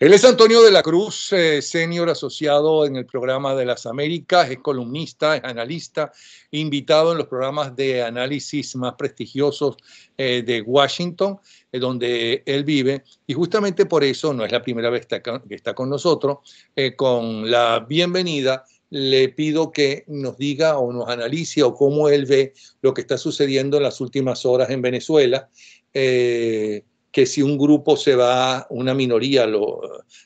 Él es Antonio de la Cruz, eh, senior asociado en el programa de las Américas, es columnista, es analista, invitado en los programas de análisis más prestigiosos eh, de Washington, eh, donde él vive, y justamente por eso no es la primera vez que está con nosotros. con la bienvenida le pido que nos diga o nos analice o cómo él ve lo que está sucediendo en las últimas horas en Venezuela que si un grupo se va, una minoría,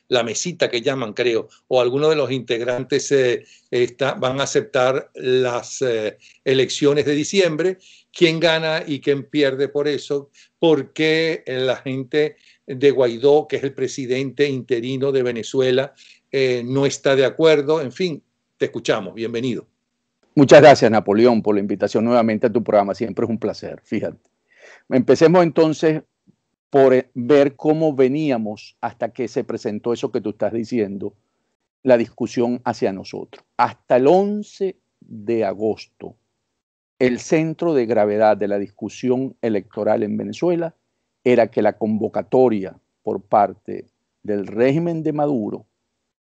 la mesita que llaman, creo, o alguno de los integrantes eh, van a aceptar las eh, elecciones de diciembre, quién gana y quién pierde por eso, porque eh, la gente de Guaidó, que es el presidente interino de Venezuela, no está de acuerdo. En fin, te escuchamos. Bienvenido. Muchas gracias, Napoleón, por la invitación nuevamente a tu programa. Siempre es un placer, fíjate. Empecemos entonces por eh, ver cómo veníamos hasta que se presentó eso que tú estás diciendo, la discusión hacia nosotros. Hasta el 11 de agosto, el centro de gravedad de la discusión electoral en Venezuela era que la convocatoria por parte del régimen de Maduro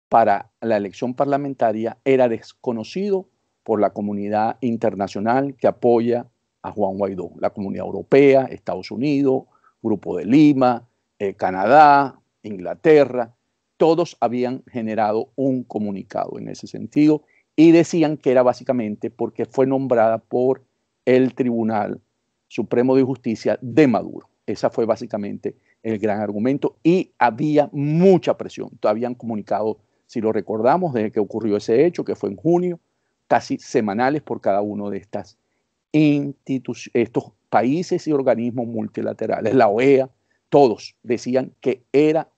para la elección parlamentaria era desconocido por la comunidad internacional que apoya a Juan Guaidó, la comunidad europea, Estados Unidos, Grupo de Lima, eh, Canadá, Inglaterra, todos habían generado un comunicado en ese sentido y decían que era básicamente porque fue nombrada por el Tribunal Supremo de Justicia de Maduro. Esa fue básicamente el gran argumento y había mucha presión. Habían comunicado, si lo recordamos, desde que ocurrió ese hecho, que fue en junio, casi semanales por cada uno de estas instituciones países y organismos multilaterales, la OEA, todos decían que era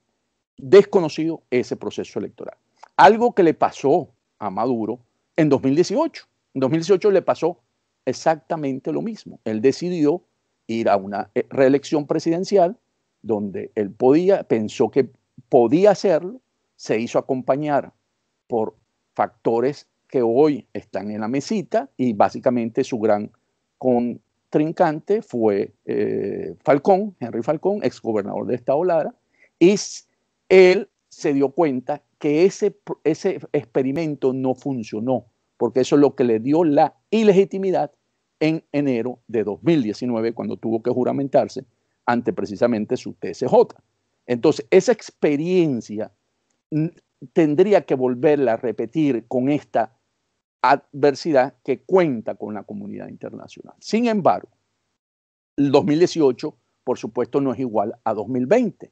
desconocido ese proceso electoral. Algo que le pasó a Maduro en 2018. En 2018 le pasó exactamente lo mismo. Él decidió ir a una eh, reelección presidencial donde él podía, pensó que podía hacerlo, se hizo acompañar por factores que hoy están en la mesita y básicamente su gran con, trincante fue eh, Falcón, Henry Falcón, gobernador de Estado Lara, y él se dio cuenta que ese, ese experimento no funcionó, porque eso es lo que le dio la ilegitimidad en enero de 2019, cuando tuvo que juramentarse ante precisamente su TSJ. Entonces, esa experiencia tendría que volverla a repetir con esta adversidad que cuenta con la comunidad internacional. Sin embargo, el 2018, por supuesto, no es igual a 2020.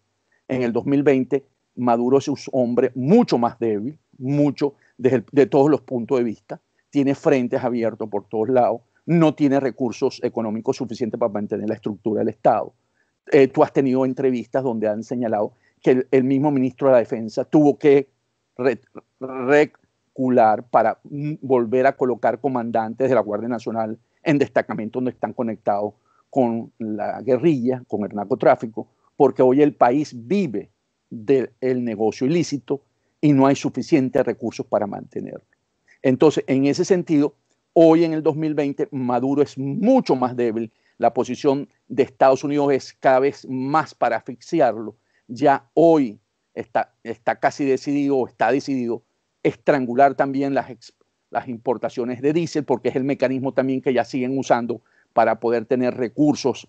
En el 2020, Maduro es un hombre mucho más débil, mucho desde de todos los puntos de vista, tiene frentes abiertos por todos lados, no tiene recursos económicos suficientes para mantener la estructura del Estado. Eh, tú has tenido entrevistas donde han señalado que el, mismo ministro de la Defensa tuvo que para mm, volver a colocar comandantes de la Guardia Nacional en destacamentos donde están conectados con la guerrilla, con el narcotráfico, porque hoy el país vive del negocio ilícito y no hay suficientes recursos para mantenerlo. Entonces, en ese sentido, hoy en el 2020 Maduro es mucho más débil, la posición de Estados Unidos es cada vez más para asfixiarlo, ya hoy está, está casi decidido, está decidido estrangular también las, importaciones de diésel, porque es el mecanismo también que ya siguen usando para poder tener recursos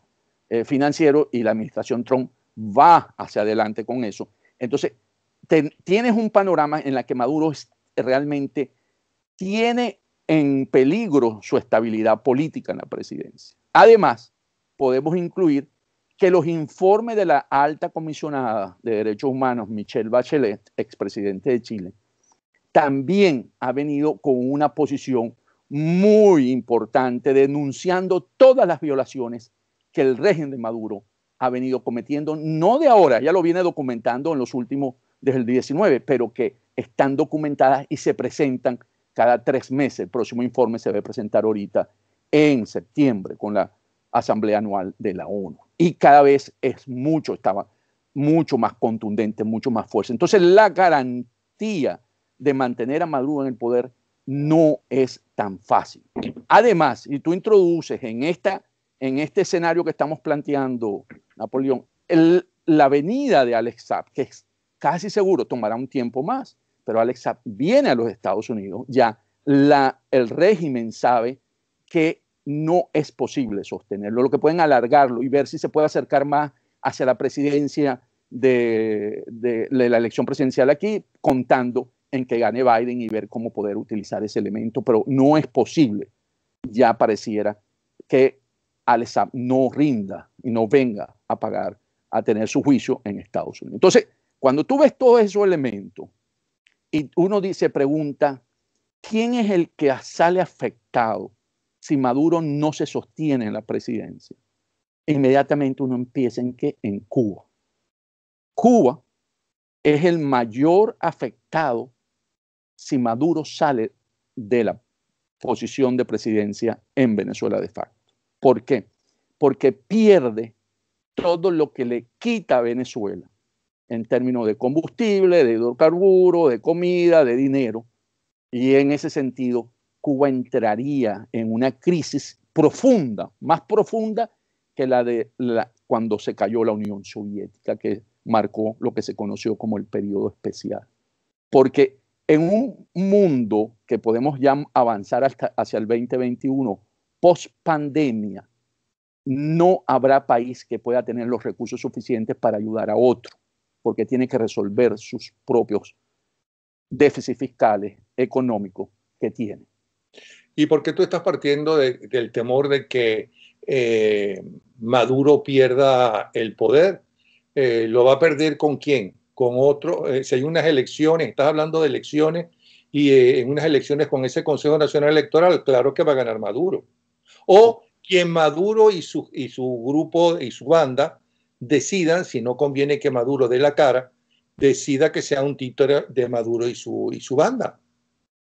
eh, financieros y la administración Trump va hacia adelante con eso. Entonces, tienes un panorama en la que Maduro realmente tiene en peligro su estabilidad política en la presidencia. Además, podemos incluir que los informes de la alta comisionada de derechos humanos, Michelle Bachelet, expresidente de Chile, también ha venido con una posición muy importante denunciando todas las violaciones que el régimen de Maduro ha venido cometiendo, no de ahora, ya lo viene documentando en los últimos, desde el 19, pero que están documentadas y se presentan cada tres meses. El próximo informe se va a presentar ahorita en septiembre con la Asamblea Anual de la ONU. Y cada vez es mucho, estaba mucho más contundente, mucho más fuerte. Entonces, la garantía de mantener a Maduro en el poder no es tan fácil. Además, y tú introduces en, esta, en este escenario que estamos planteando, Napoleón, la venida de Alex que es casi seguro tomará un tiempo más, pero Alex viene a los Estados Unidos, ya el régimen sabe que no es posible sostenerlo, lo que pueden alargarlo y ver si se puede acercar más hacia la presidencia de, la elección presidencial aquí, contando en que gane Biden y ver cómo poder utilizar ese elemento, pero no es posible, ya pareciera, que Alessandro no rinda y no venga a pagar, a tener su juicio en Estados Unidos. Entonces, cuando tú ves todo esos elemento y uno dice pregunta, ¿quién es el que sale afectado si Maduro no se sostiene en la presidencia? Inmediatamente uno empieza en que En Cuba. Cuba es el mayor afectado si Maduro sale de la posición de presidencia en Venezuela de facto. ¿Por qué? Porque pierde todo lo que le quita a Venezuela en términos de combustible, de hidrocarburo, de comida, de dinero. Y en ese sentido, Cuba entraría en una crisis profunda, más profunda que la de cuando se cayó la Unión Soviética, que marcó lo que se conoció como el periodo especial. Porque en un mundo que podemos ya avanzar hacia el 2021, post pandemia, no habrá país que pueda tener los recursos suficientes para ayudar a otro, porque tiene que resolver sus propios déficits fiscales, económicos que tiene. ¿Y por qué tú estás partiendo del temor de que eh, Maduro pierda el poder? Eh, ¿Lo va a perder con quién? con otro, eh, si hay unas elecciones, estás hablando de elecciones y eh, en unas elecciones con ese Consejo Nacional Electoral, claro que va a ganar Maduro. O quien Maduro y su, y su grupo y su banda decidan, si no conviene que Maduro dé la cara, decida que sea un título de Maduro y su, y su banda.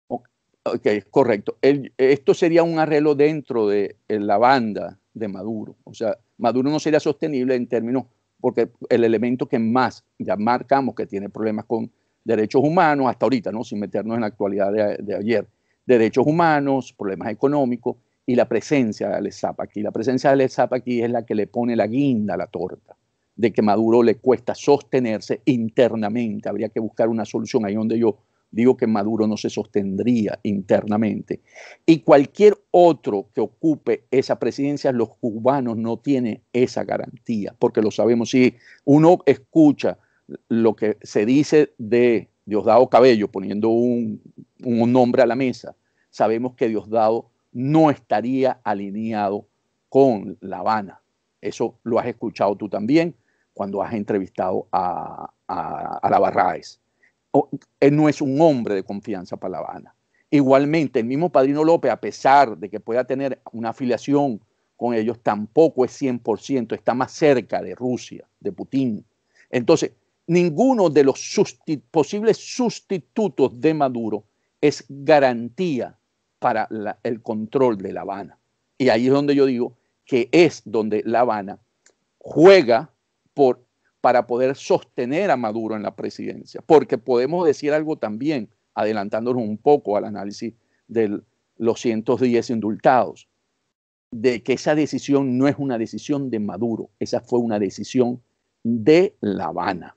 Ok, correcto. esto sería un arreglo dentro de la banda de Maduro. O sea, Maduro no sería sostenible en términos porque el elemento que más ya marcamos que tiene problemas con derechos humanos hasta ahorita, ¿no? sin meternos en la actualidad de, ayer, derechos humanos, problemas económicos y la presencia del ESAP aquí. La presencia del ESAP aquí es la que le pone la guinda a la torta, de que Maduro le cuesta sostenerse internamente. Habría que buscar una solución ahí donde yo digo que Maduro no se sostendría internamente. Y cualquier otro que ocupe esa presidencia, los cubanos no tienen esa garantía, porque lo sabemos. Si uno escucha lo que se dice de Diosdado Cabello, poniendo un, nombre a la mesa, sabemos que Diosdado no estaría alineado con La Habana. Eso lo has escuchado tú también cuando has entrevistado a, a, la él no es un hombre de confianza para La Habana. Igualmente, el mismo Padrino López, a pesar de que pueda tener una afiliación con ellos, tampoco es 100%, está más cerca de Rusia, de Putin. Entonces, ninguno de los posibles sustitutos de Maduro es garantía para el control de La Habana. Y ahí es donde yo digo que es donde La Habana juega por para poder sostener a Maduro en la presidencia. Porque podemos decir algo también, adelantándonos un poco al análisis de los 110 indultados, de que esa decisión no es una decisión de Maduro, esa fue una decisión de La Habana.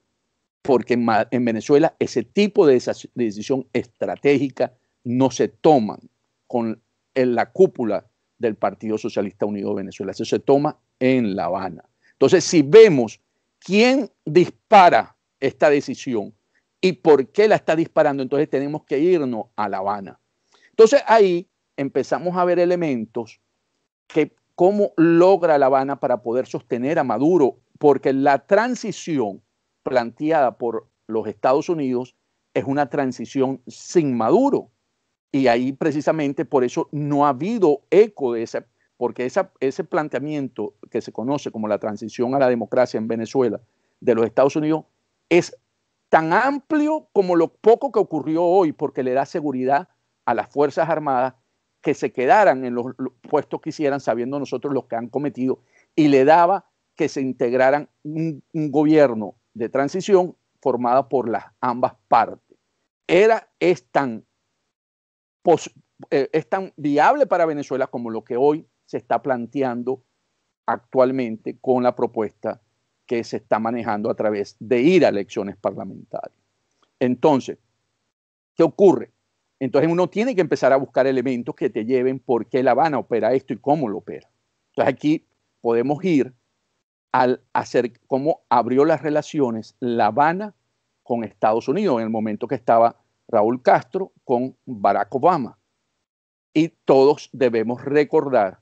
Porque en, Venezuela ese tipo de decisión estratégica no se toma con en la cúpula del Partido Socialista Unido de Venezuela. Eso se toma en La Habana. Entonces, si vemos quién dispara esta decisión y por qué la está disparando. Entonces tenemos que irnos a La Habana. Entonces ahí empezamos a ver elementos que cómo logra La Habana para poder sostener a Maduro, porque la transición planteada por los Estados Unidos es una transición sin Maduro. Y ahí precisamente por eso no ha habido eco de esa porque ese planteamiento que se conoce como la transición a la democracia en Venezuela de los Estados Unidos es tan amplio como lo poco que ocurrió hoy, porque le da seguridad a las Fuerzas Armadas que se quedaran en los, puestos que hicieran, sabiendo nosotros los que han cometido, y le daba que se integraran un, gobierno de transición formado por las ambas partes. Era, es tan, eh, es tan viable para Venezuela como lo que hoy se está planteando actualmente con la propuesta que se está manejando a través de ir a elecciones parlamentarias. Entonces, ¿qué ocurre? Entonces uno tiene que empezar a buscar elementos que te lleven por qué La Habana opera esto y cómo lo opera. Entonces aquí podemos ir al hacer cómo abrió las relaciones La Habana con Estados Unidos en el momento que estaba Raúl Castro con Barack Obama. Y todos debemos recordar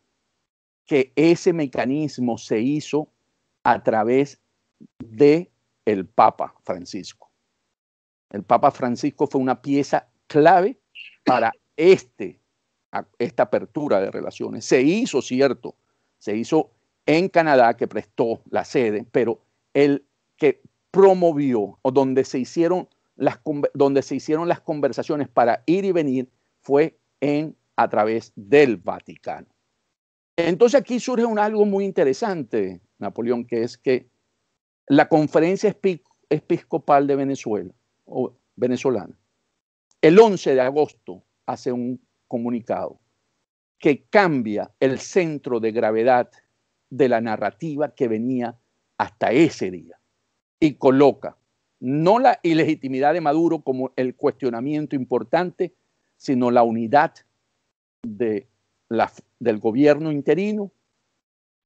que ese mecanismo se hizo a través de el Papa Francisco. El Papa Francisco fue una pieza clave para este, esta apertura de relaciones. Se hizo, cierto, se hizo en Canadá, que prestó la sede, pero el que promovió o donde se hicieron las, donde se hicieron las conversaciones para ir y venir fue en, a través del Vaticano. Entonces aquí surge un, algo muy interesante, Napoleón, que es que la conferencia episcopal de Venezuela, o venezolana, el 11 de agosto hace un comunicado que cambia el centro de gravedad de la narrativa que venía hasta ese día y coloca no la ilegitimidad de Maduro como el cuestionamiento importante, sino la unidad de del gobierno interino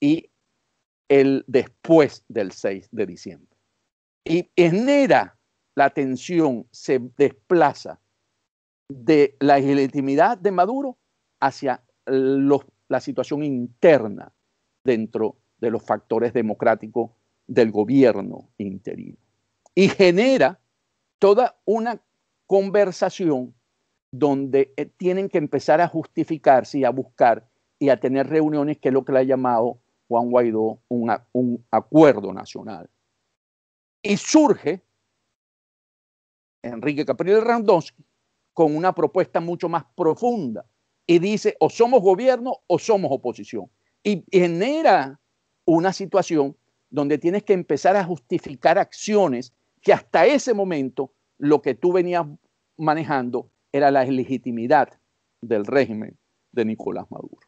y el después del 6 de diciembre. Y genera la atención, se desplaza de la legitimidad de Maduro hacia la situación interna dentro de los factores democráticos del gobierno interino. Y genera toda una conversación donde eh, tienen que empezar a justificarse y a buscar y a tener reuniones, que es lo que le ha llamado Juan Guaidó un, acuerdo nacional. Y surge Enrique Capriles Randonsky con una propuesta mucho más profunda y dice o somos gobierno o somos oposición. Y genera una situación donde tienes que empezar a justificar acciones que hasta ese momento lo que tú venías manejando era la legitimidad del régimen de Nicolás Maduro.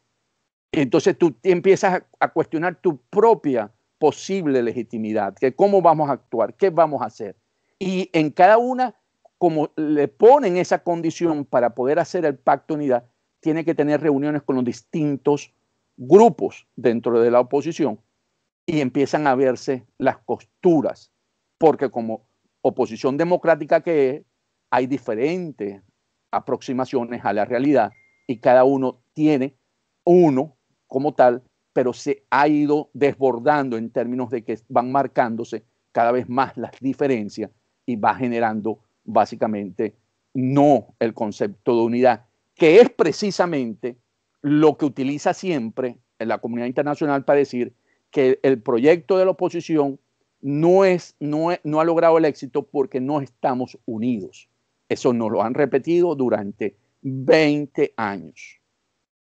Entonces tú empiezas a, cuestionar tu propia posible legitimidad, que cómo vamos a actuar, qué vamos a hacer. Y en cada una, como le ponen esa condición para poder hacer el pacto unidad, tiene que tener reuniones con los distintos grupos dentro de la oposición y empiezan a verse las costuras, porque como oposición democrática que es, hay diferentes aproximaciones a la realidad y cada uno tiene uno como tal, pero se ha ido desbordando en términos de que van marcándose cada vez más las diferencias y va generando básicamente no el concepto de unidad, que es precisamente lo que utiliza siempre en la comunidad internacional para decir que el proyecto de la oposición no, es, no, no ha logrado el éxito porque no estamos unidos. Eso nos lo han repetido durante 20 años,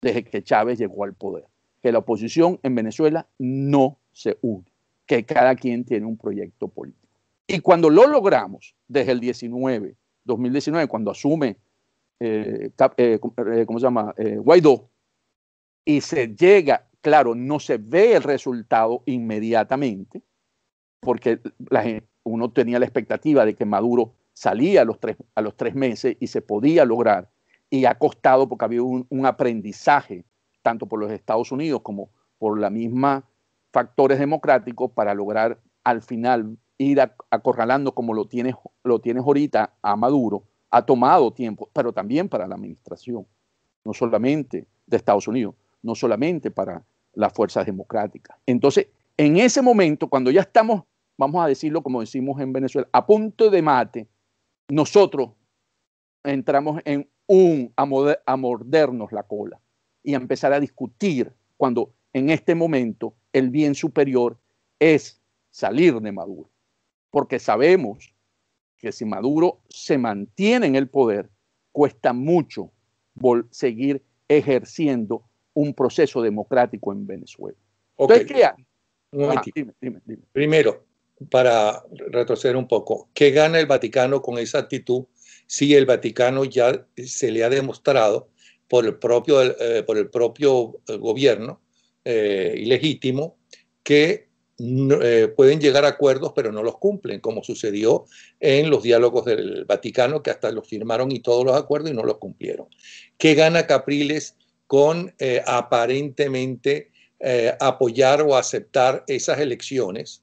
desde que Chávez llegó al poder, que la oposición en Venezuela no se une, que cada quien tiene un proyecto político. Y cuando lo logramos, desde el 19, 2019, cuando asume, eh, eh, eh, ¿cómo se llama? Guaidó, y se llega, claro, no se ve el resultado inmediatamente, porque uno tenía la expectativa de que Maduro salía a los, tres, a los meses y se podía lograr. Y ha costado porque había un, un aprendizaje, tanto por los Estados Unidos como por la misma factores democráticos para lograr al final ir acorralando como lo tienes, lo tienes ahorita a Maduro, ha tomado tiempo, pero también para la administración, no solamente de Estados Unidos, no solamente para las fuerzas democráticas. Entonces, en ese momento, cuando ya estamos, vamos a decirlo como decimos en Venezuela, a punto de mate, nosotros entramos en un a, mordernos la cola y a empezar a discutir cuando en este momento el bien superior es salir de Maduro. Porque sabemos que si Maduro se mantiene en el poder, cuesta mucho seguir ejerciendo un proceso democrático en Venezuela. Primero, para retroceder un poco, ¿qué gana el Vaticano con esa actitud si el Vaticano ya se le ha demostrado por el propio, eh, por el propio eh, gobierno eh, ilegítimo que pueden llegar a acuerdos pero no los cumplen, como sucedió en los diálogos del Vaticano, que hasta los firmaron y todos los acuerdos y no los cumplieron? ¿Qué gana Capriles con aparentemente apoyar o aceptar esas elecciones?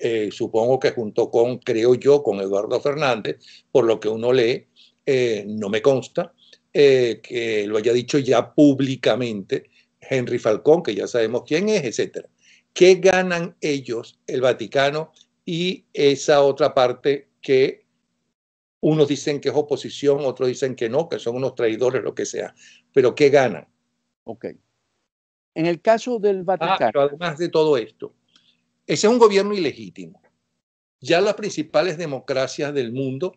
Eh, supongo que junto con, creo yo, con Eduardo Fernández, por lo que uno lee, eh, no me consta eh, que lo haya dicho ya públicamente Henry Falcón, que ya sabemos quién es, etc. ¿Qué ganan ellos, el Vaticano y esa otra parte que unos dicen que es oposición, otros dicen que no, que son unos traidores, lo que sea. Pero ¿qué ganan? Ok. En el caso del ah, Vaticano. además de todo esto, ese es un gobierno ilegítimo. Ya las principales democracias del mundo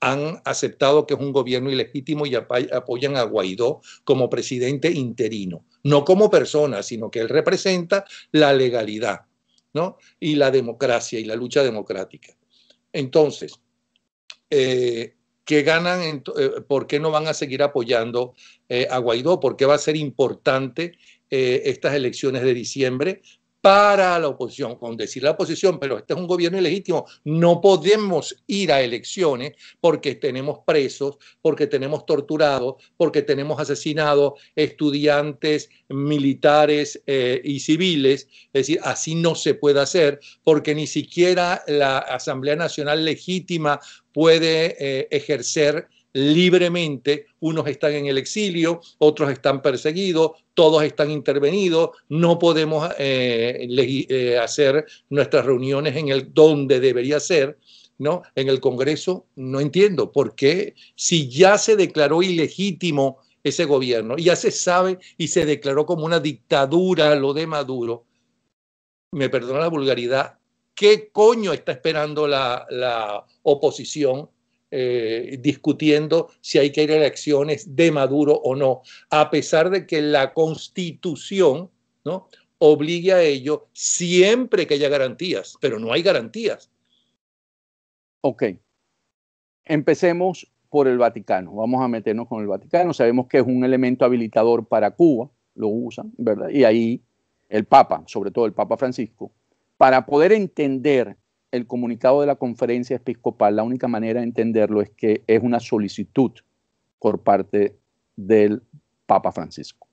han aceptado que es un gobierno ilegítimo y apoyan a Guaidó como presidente interino, no como persona, sino que él representa la legalidad ¿no? y la democracia y la lucha democrática. Entonces, eh, ¿qué ganan? Eh, ¿Por qué no van a seguir apoyando eh, a Guaidó? ¿Por qué va a ser importante estas elecciones de diciembre para la oposición, con decir la oposición, pero este es un gobierno ilegítimo, no podemos ir a elecciones porque tenemos presos, porque tenemos torturados, porque tenemos asesinados estudiantes, militares eh, y civiles. Es decir, así no se puede hacer porque ni siquiera la Asamblea Nacional legítima puede eh, ejercer libremente, unos están en el exilio, otros están perseguidos, todos están intervenidos, no podemos eh, eh, hacer nuestras reuniones en el donde debería ser, ¿no? En el Congreso no entiendo por qué, si ya se declaró ilegítimo ese gobierno, ya se sabe y se declaró como una dictadura lo de Maduro, me perdona la vulgaridad, ¿qué coño está esperando la oposición eh, discutiendo si hay que ir a elecciones de Maduro o no, a pesar de que la constitución ¿no? obligue a ello siempre que haya garantías, pero no hay garantías. Ok. Empecemos por el Vaticano. Vamos a meternos con el Vaticano. Sabemos que es un elemento habilitador para Cuba, lo usan, ¿verdad? Y ahí el Papa, sobre todo el Papa Francisco, para poder entender el comunicado de la conferencia episcopal, la única manera de entenderlo es que es una solicitud por parte del Papa Francisco,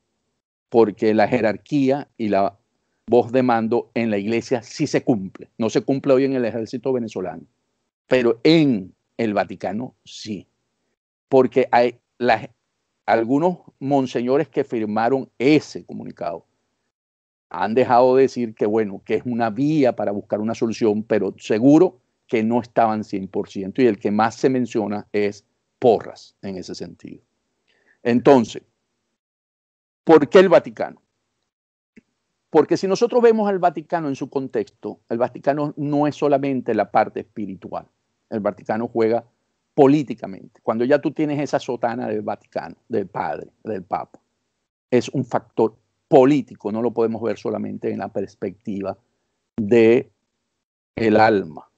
porque la jerarquía y la voz de mando en la iglesia sí se cumple. No se cumple hoy en el ejército venezolano, pero en el Vaticano sí, porque hay algunos monseñores que firmaron ese comunicado han dejado de decir que, bueno, que es una vía para buscar una solución, pero seguro que no estaban 100%, y el que más se menciona es Porras en ese sentido. Entonces, ¿por qué el Vaticano? Porque si nosotros vemos al Vaticano en su contexto, el Vaticano no es solamente la parte espiritual, el Vaticano juega políticamente. Cuando ya tú tienes esa sotana del Vaticano, del Padre, del Papa, es un factor político, no lo podemos ver solamente en la perspectiva de el alma.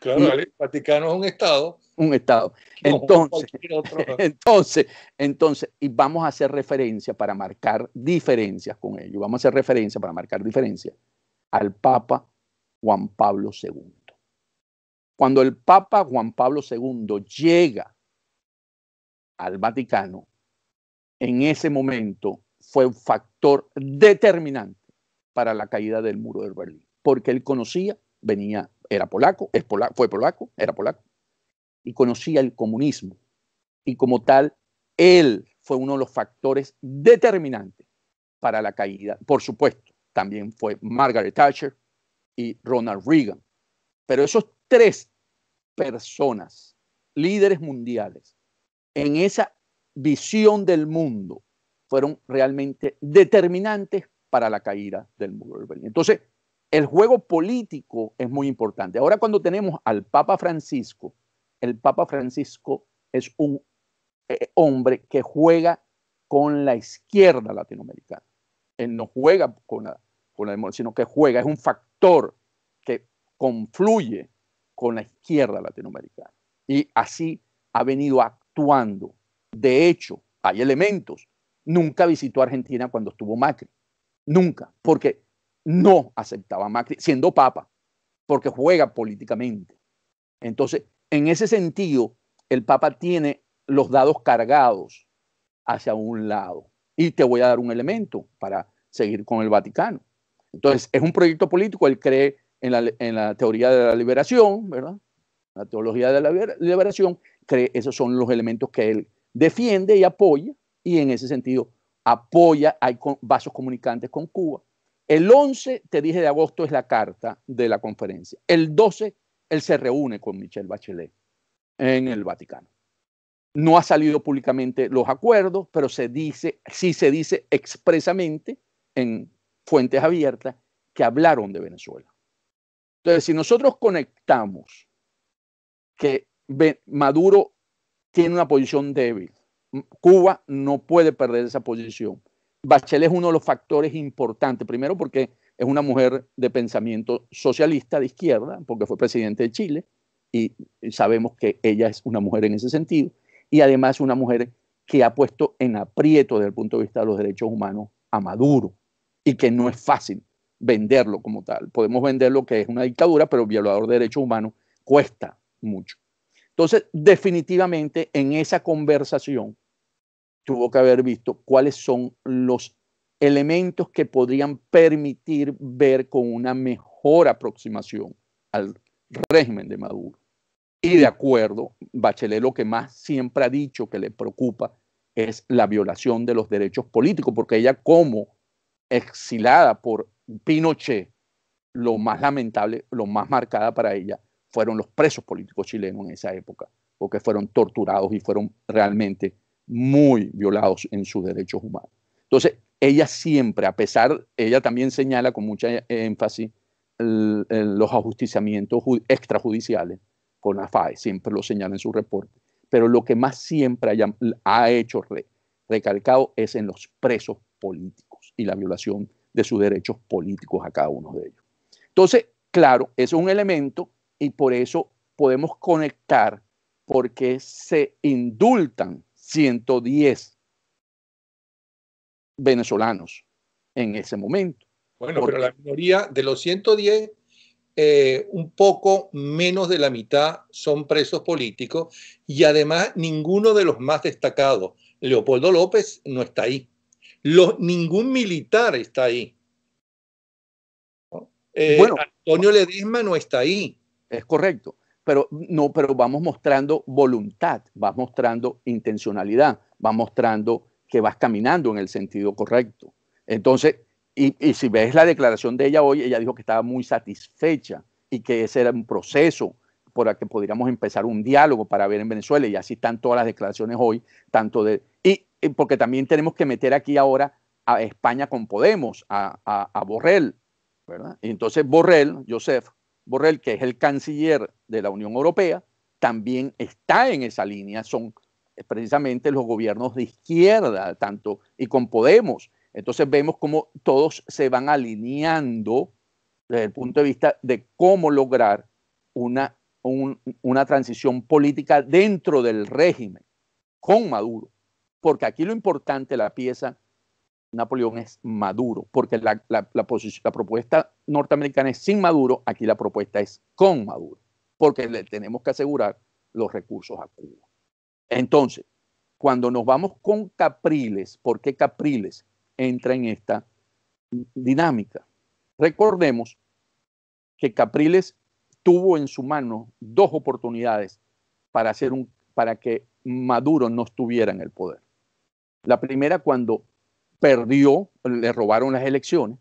Claro, el Vaticano es un Estado. Un Estado. Entonces, entonces, entonces, y vamos a hacer referencia para marcar diferencias con ello. Vamos a hacer referencia para marcar diferencias al Papa Juan Pablo II. Cuando el Papa Juan Pablo II llega al Vaticano, en ese momento fue un factor determinante para la caída del muro de Berlín, porque él conocía, venía, era polaco, es fue polaco, era polaco, y conocía el comunismo. Y como tal, él fue uno de los factores determinantes para la caída. Por supuesto, también fue Margaret Thatcher y Ronald Reagan. Pero esos tres personas, líderes mundiales, en esa visión del mundo fueron realmente determinantes para la caída del muro de Berlín. Entonces, el juego político es muy importante. Ahora cuando tenemos al Papa Francisco, el Papa Francisco es un eh, hombre que juega con la izquierda latinoamericana. Él no juega con la, con sino que juega, es un factor que confluye con la izquierda latinoamericana. Y así ha venido actuando. De hecho, hay elementos nunca visitó Argentina cuando estuvo Macri. Nunca, porque no aceptaba Macri, siendo papa, porque juega políticamente. Entonces, en ese sentido, el papa tiene los dados cargados hacia un lado. Y te voy a dar un elemento para seguir con el Vaticano. Entonces, es un proyecto político, él cree en la, en la teoría de la liberación, ¿verdad? La teología de la liberación, cree, esos son los elementos que él defiende y apoya, y en ese sentido apoya, hay vasos comunicantes con Cuba. El 11, te dije, de agosto es la carta de la conferencia. El 12, él se reúne con Michelle Bachelet en el Vaticano. No ha salido públicamente los acuerdos, pero se dice, sí se dice expresamente en fuentes abiertas que hablaron de Venezuela. Entonces, si nosotros conectamos que Maduro tiene una posición débil, Mm, Cuba no puede perder esa posición. Bachelet es uno de los factores importantes, primero porque es una mujer de pensamiento socialista de izquierda, porque fue presidente de Chile, y sabemos que ella es una mujer en ese sentido, y además una mujer que ha puesto en aprieto desde el punto de vista de los derechos humanos a Maduro, y que no es fácil venderlo como tal. Podemos venderlo que es una dictadura, pero violador de derechos humanos cuesta mucho. Entonces, definitivamente en esa conversación tuvo que haber visto cuáles son los elementos que podrían permitir ver con una mejor aproximación al régimen de Maduro. Y de acuerdo, Bachelet lo que más siempre ha dicho que le preocupa es la violación de los derechos políticos, porque ella como exilada por Pinochet, lo más lamentable, lo más marcada para ella fueron los presos políticos chilenos en esa época, porque fueron torturados y fueron realmente muy violados en sus derechos humanos. Entonces, ella siempre, a pesar, ella también señala con mucha énfasis los ajusticiamientos extrajudiciales con la FAE, siempre lo señala en su reporte, pero lo que más siempre ha hecho recalcado es en los presos políticos y la violación de sus derechos políticos a cada uno de ellos. Entonces, claro, es un elemento y por eso podemos conectar porque se indultan 110 venezolanos en ese momento. Bueno, pero la mayoría de los 110, eh, un poco menos de la mitad son presos políticos y además ninguno de los más destacados, Leopoldo López, no está ahí. ningún militar está ahí. Eh, bueno, Antonio Ledesma no está ahí. Es correcto. Pero no, pero vamos mostrando voluntad, vas mostrando intencionalidad, vas mostrando que vas caminando en el sentido correcto. Entonces, y, si ves la declaración de ella hoy, ella dijo que estaba muy satisfecha y que ese era un proceso por el que podríamos empezar un diálogo para ver en Venezuela, y así están todas las declaraciones hoy, tanto de... Y, porque también tenemos que meter aquí ahora a España con Podemos, a, Borrell, ¿verdad? Y entonces Borrell, Joseph, Borrell, que es el canciller de la Unión Europea, también está en esa línea, son eh, precisamente los gobiernos de izquierda, tanto y con Podemos. Entonces vemos cómo todos se van alineando desde el punto de vista de cómo lograr una, una transición política dentro del régimen con Maduro. Porque aquí lo importante, la pieza Napoleón es Maduro, porque la, propuesta norteamericana es sin Maduro, aquí la propuesta es con Maduro, porque le tenemos que asegurar los recursos a Cuba. Entonces, cuando nos vamos con Capriles, ¿por qué Capriles entra en esta dinámica? Recordemos que Capriles tuvo en su mano dos oportunidades para, hacer un, para que Maduro no estuviera en el poder. La primera cuando perdió, le robaron las elecciones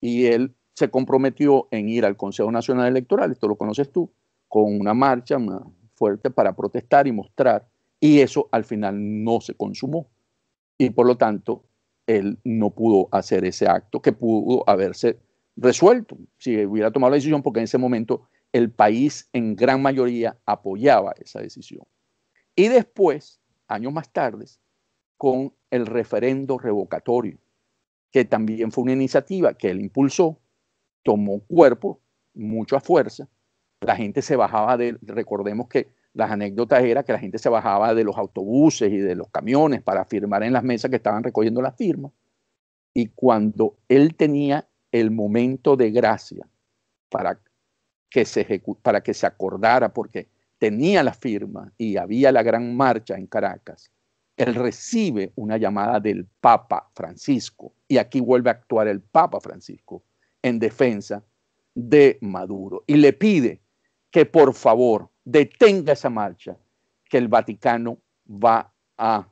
y él se comprometió en ir al Consejo Nacional Electoral, esto lo conoces tú, con una marcha fuerte para protestar y mostrar, y eso al final no se consumó. Y por lo tanto, él no pudo hacer ese acto que pudo haberse resuelto si hubiera tomado la decisión, porque en ese momento el país en gran mayoría apoyaba esa decisión. Y después, años más tarde, con el referendo revocatorio, que también fue una iniciativa que él impulsó, tomó cuerpo, mucha fuerza, la gente se bajaba de, recordemos que las anécdotas era que la gente se bajaba de los autobuses y de los camiones para firmar en las mesas que estaban recogiendo las firmas. Y cuando él tenía el momento de gracia para que se, para que se acordara, porque tenía la firma y había la gran marcha en Caracas, él recibe una llamada del Papa Francisco. Y aquí vuelve a actuar el Papa Francisco en defensa de Maduro y le pide que por favor detenga esa marcha, que el Vaticano va a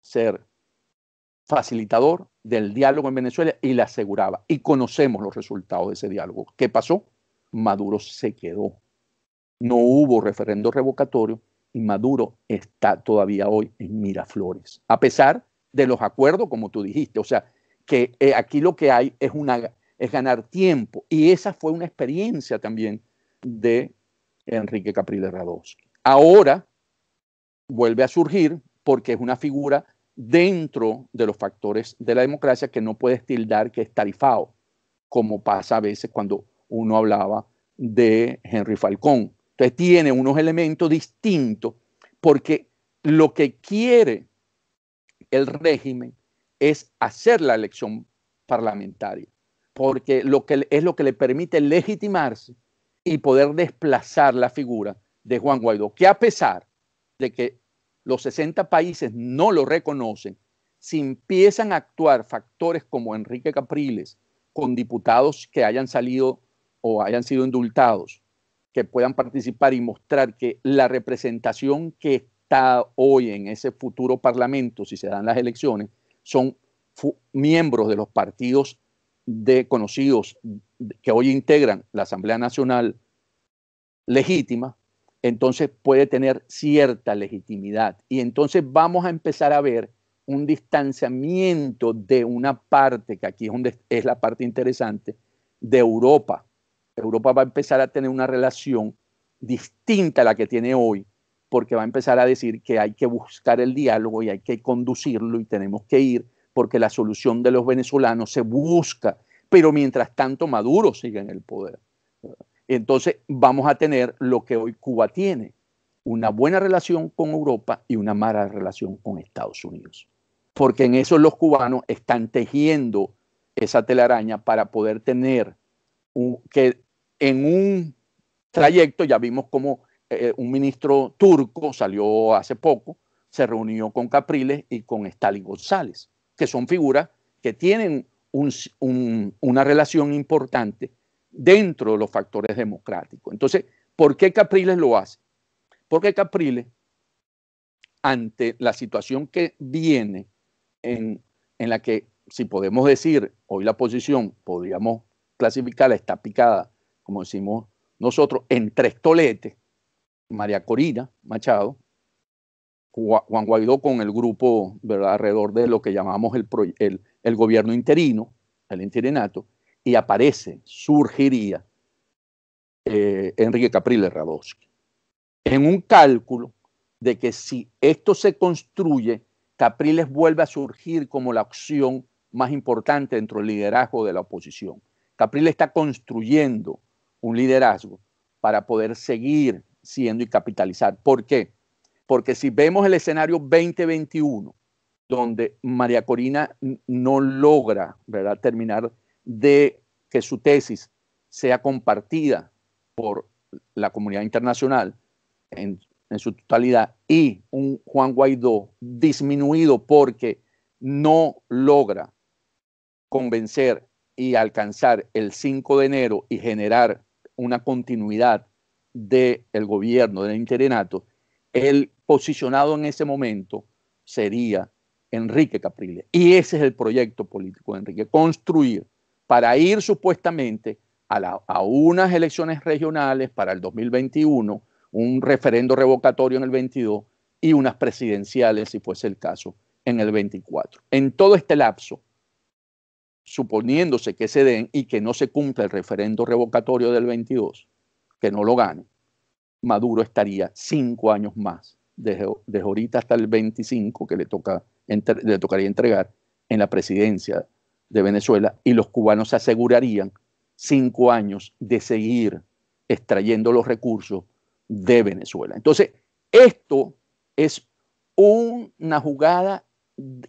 ser facilitador del diálogo en Venezuela y le aseguraba, y conocemos los resultados de ese diálogo. ¿Qué pasó? Maduro se quedó. No hubo referendo revocatorio y Maduro está todavía hoy en Miraflores, a pesar de los acuerdos, como tú dijiste. O sea, que eh, aquí lo que hay es, una, es ganar tiempo. Y esa fue una experiencia también de Enrique Capriles Rados. Ahora vuelve a surgir porque es una figura dentro de los factores de la democracia que no puedes tildar que es tarifado, como pasa a veces cuando uno hablaba de Henry Falcón, entonces tiene unos elementos distintos porque lo que quiere el régimen es hacer la elección parlamentaria, porque lo que es lo que le permite legitimarse y poder desplazar la figura de Juan Guaidó, que a pesar de que los 60 países no lo reconocen, si empiezan a actuar factores como Enrique Capriles, con diputados que hayan salido o hayan sido indultados, que puedan participar y mostrar que la representación que está hoy en ese futuro parlamento, si se dan las elecciones, son miembros de los partidos de conocidos que hoy integran la Asamblea Nacional legítima, entonces puede tener cierta legitimidad. Y entonces vamos a empezar a ver un distanciamiento de una parte, que aquí es, donde es la parte interesante, de Europa, Europa va a empezar a tener una relación distinta a la que tiene hoy, porque va a empezar a decir que hay que buscar el diálogo y hay que conducirlo y tenemos que ir, porque la solución de los venezolanos se busca, pero mientras tanto Maduro sigue en el poder. Entonces vamos a tener lo que hoy Cuba tiene, una buena relación con Europa y una mala relación con Estados Unidos. Porque en eso los cubanos están tejiendo esa telaraña para poder tener que en un trayecto ya vimos como eh, eh, un ministro turco salió hace poco, se reunió con Capriles y con Stalin González, que son figuras que tienen una relación importante dentro de los factores democráticos. Entonces, ¿por qué Capriles lo hace? Porque Capriles, ante la situación que viene, en, en la que, si podemos decir, hoy la posición, podríamos clasificarla, está picada como decimos nosotros, en tres María Corina Machado, Juan Guaidó con el grupo alrededor de lo que llamamos el, gobierno interino, el interinato, y aparece, surgiría eh, Enrique Capriles Radosky. En un cálculo de que si esto se construye, Capriles vuelve a surgir como la opción más importante dentro del liderazgo de la oposición. Capriles está construyendo un liderazgo para poder seguir siendo y capitalizar. ¿Por qué? Porque si vemos el escenario 2021, donde María Corina no logra terminar de que su tesis sea compartida por la comunidad internacional en, en su totalidad y un Juan Guaidó disminuido porque no logra convencer y alcanzar el 5 de enero y generar una continuidad del gobierno, del interinato, el posicionado en ese momento sería Enrique Capriles. Y ese es el proyecto político de Enrique, construir para ir supuestamente a, a unas elecciones regionales para el 2021, un referendo revocatorio en el 22 y unas presidenciales, si fuese el caso, en el 24. En todo este lapso, suponiéndose que se den y que no se cumpla el referendo revocatorio del 22, que no lo gane, Maduro estaría cinco años más, desde, ahorita hasta el 25 que le, toca, le tocaría entregar en la presidencia de Venezuela y los cubanos asegurarían cinco años de seguir extrayendo los recursos de Venezuela. Entonces, esto es una jugada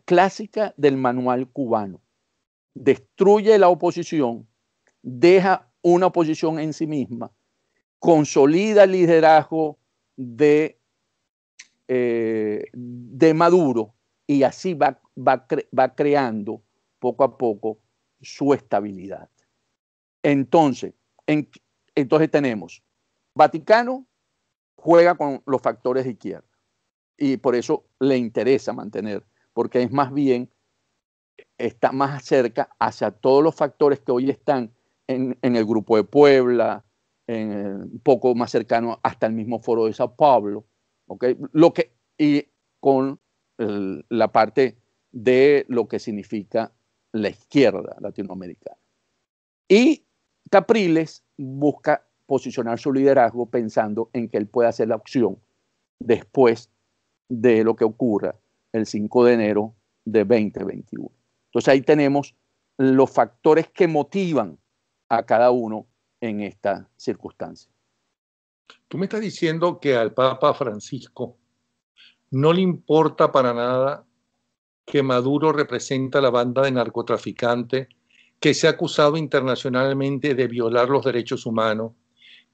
clásica del manual cubano destruye la oposición, deja una oposición en sí misma, consolida el liderazgo de, eh, de Maduro y así va, va, creando poco a poco su estabilidad. Entonces, entonces tenemos Vaticano juega con los factores de izquierda y por eso le interesa mantener, porque es más bien está más cerca hacia todos los factores que hoy están en, el grupo de Puebla, en, un poco más cercano hasta el mismo foro de Sao Paulo, lo que, y con la parte de lo que significa la izquierda latinoamericana. Y Capriles busca posicionar su liderazgo pensando en que él puede hacer la opción después de lo que ocurra el 5 de enero de 2021. Entonces ahí tenemos los factores que motivan a cada uno en esta circunstancia. Tú me estás diciendo que al Papa Francisco no le importa para nada que Maduro representa la banda de narcotraficantes que se ha acusado internacionalmente de violar los derechos humanos.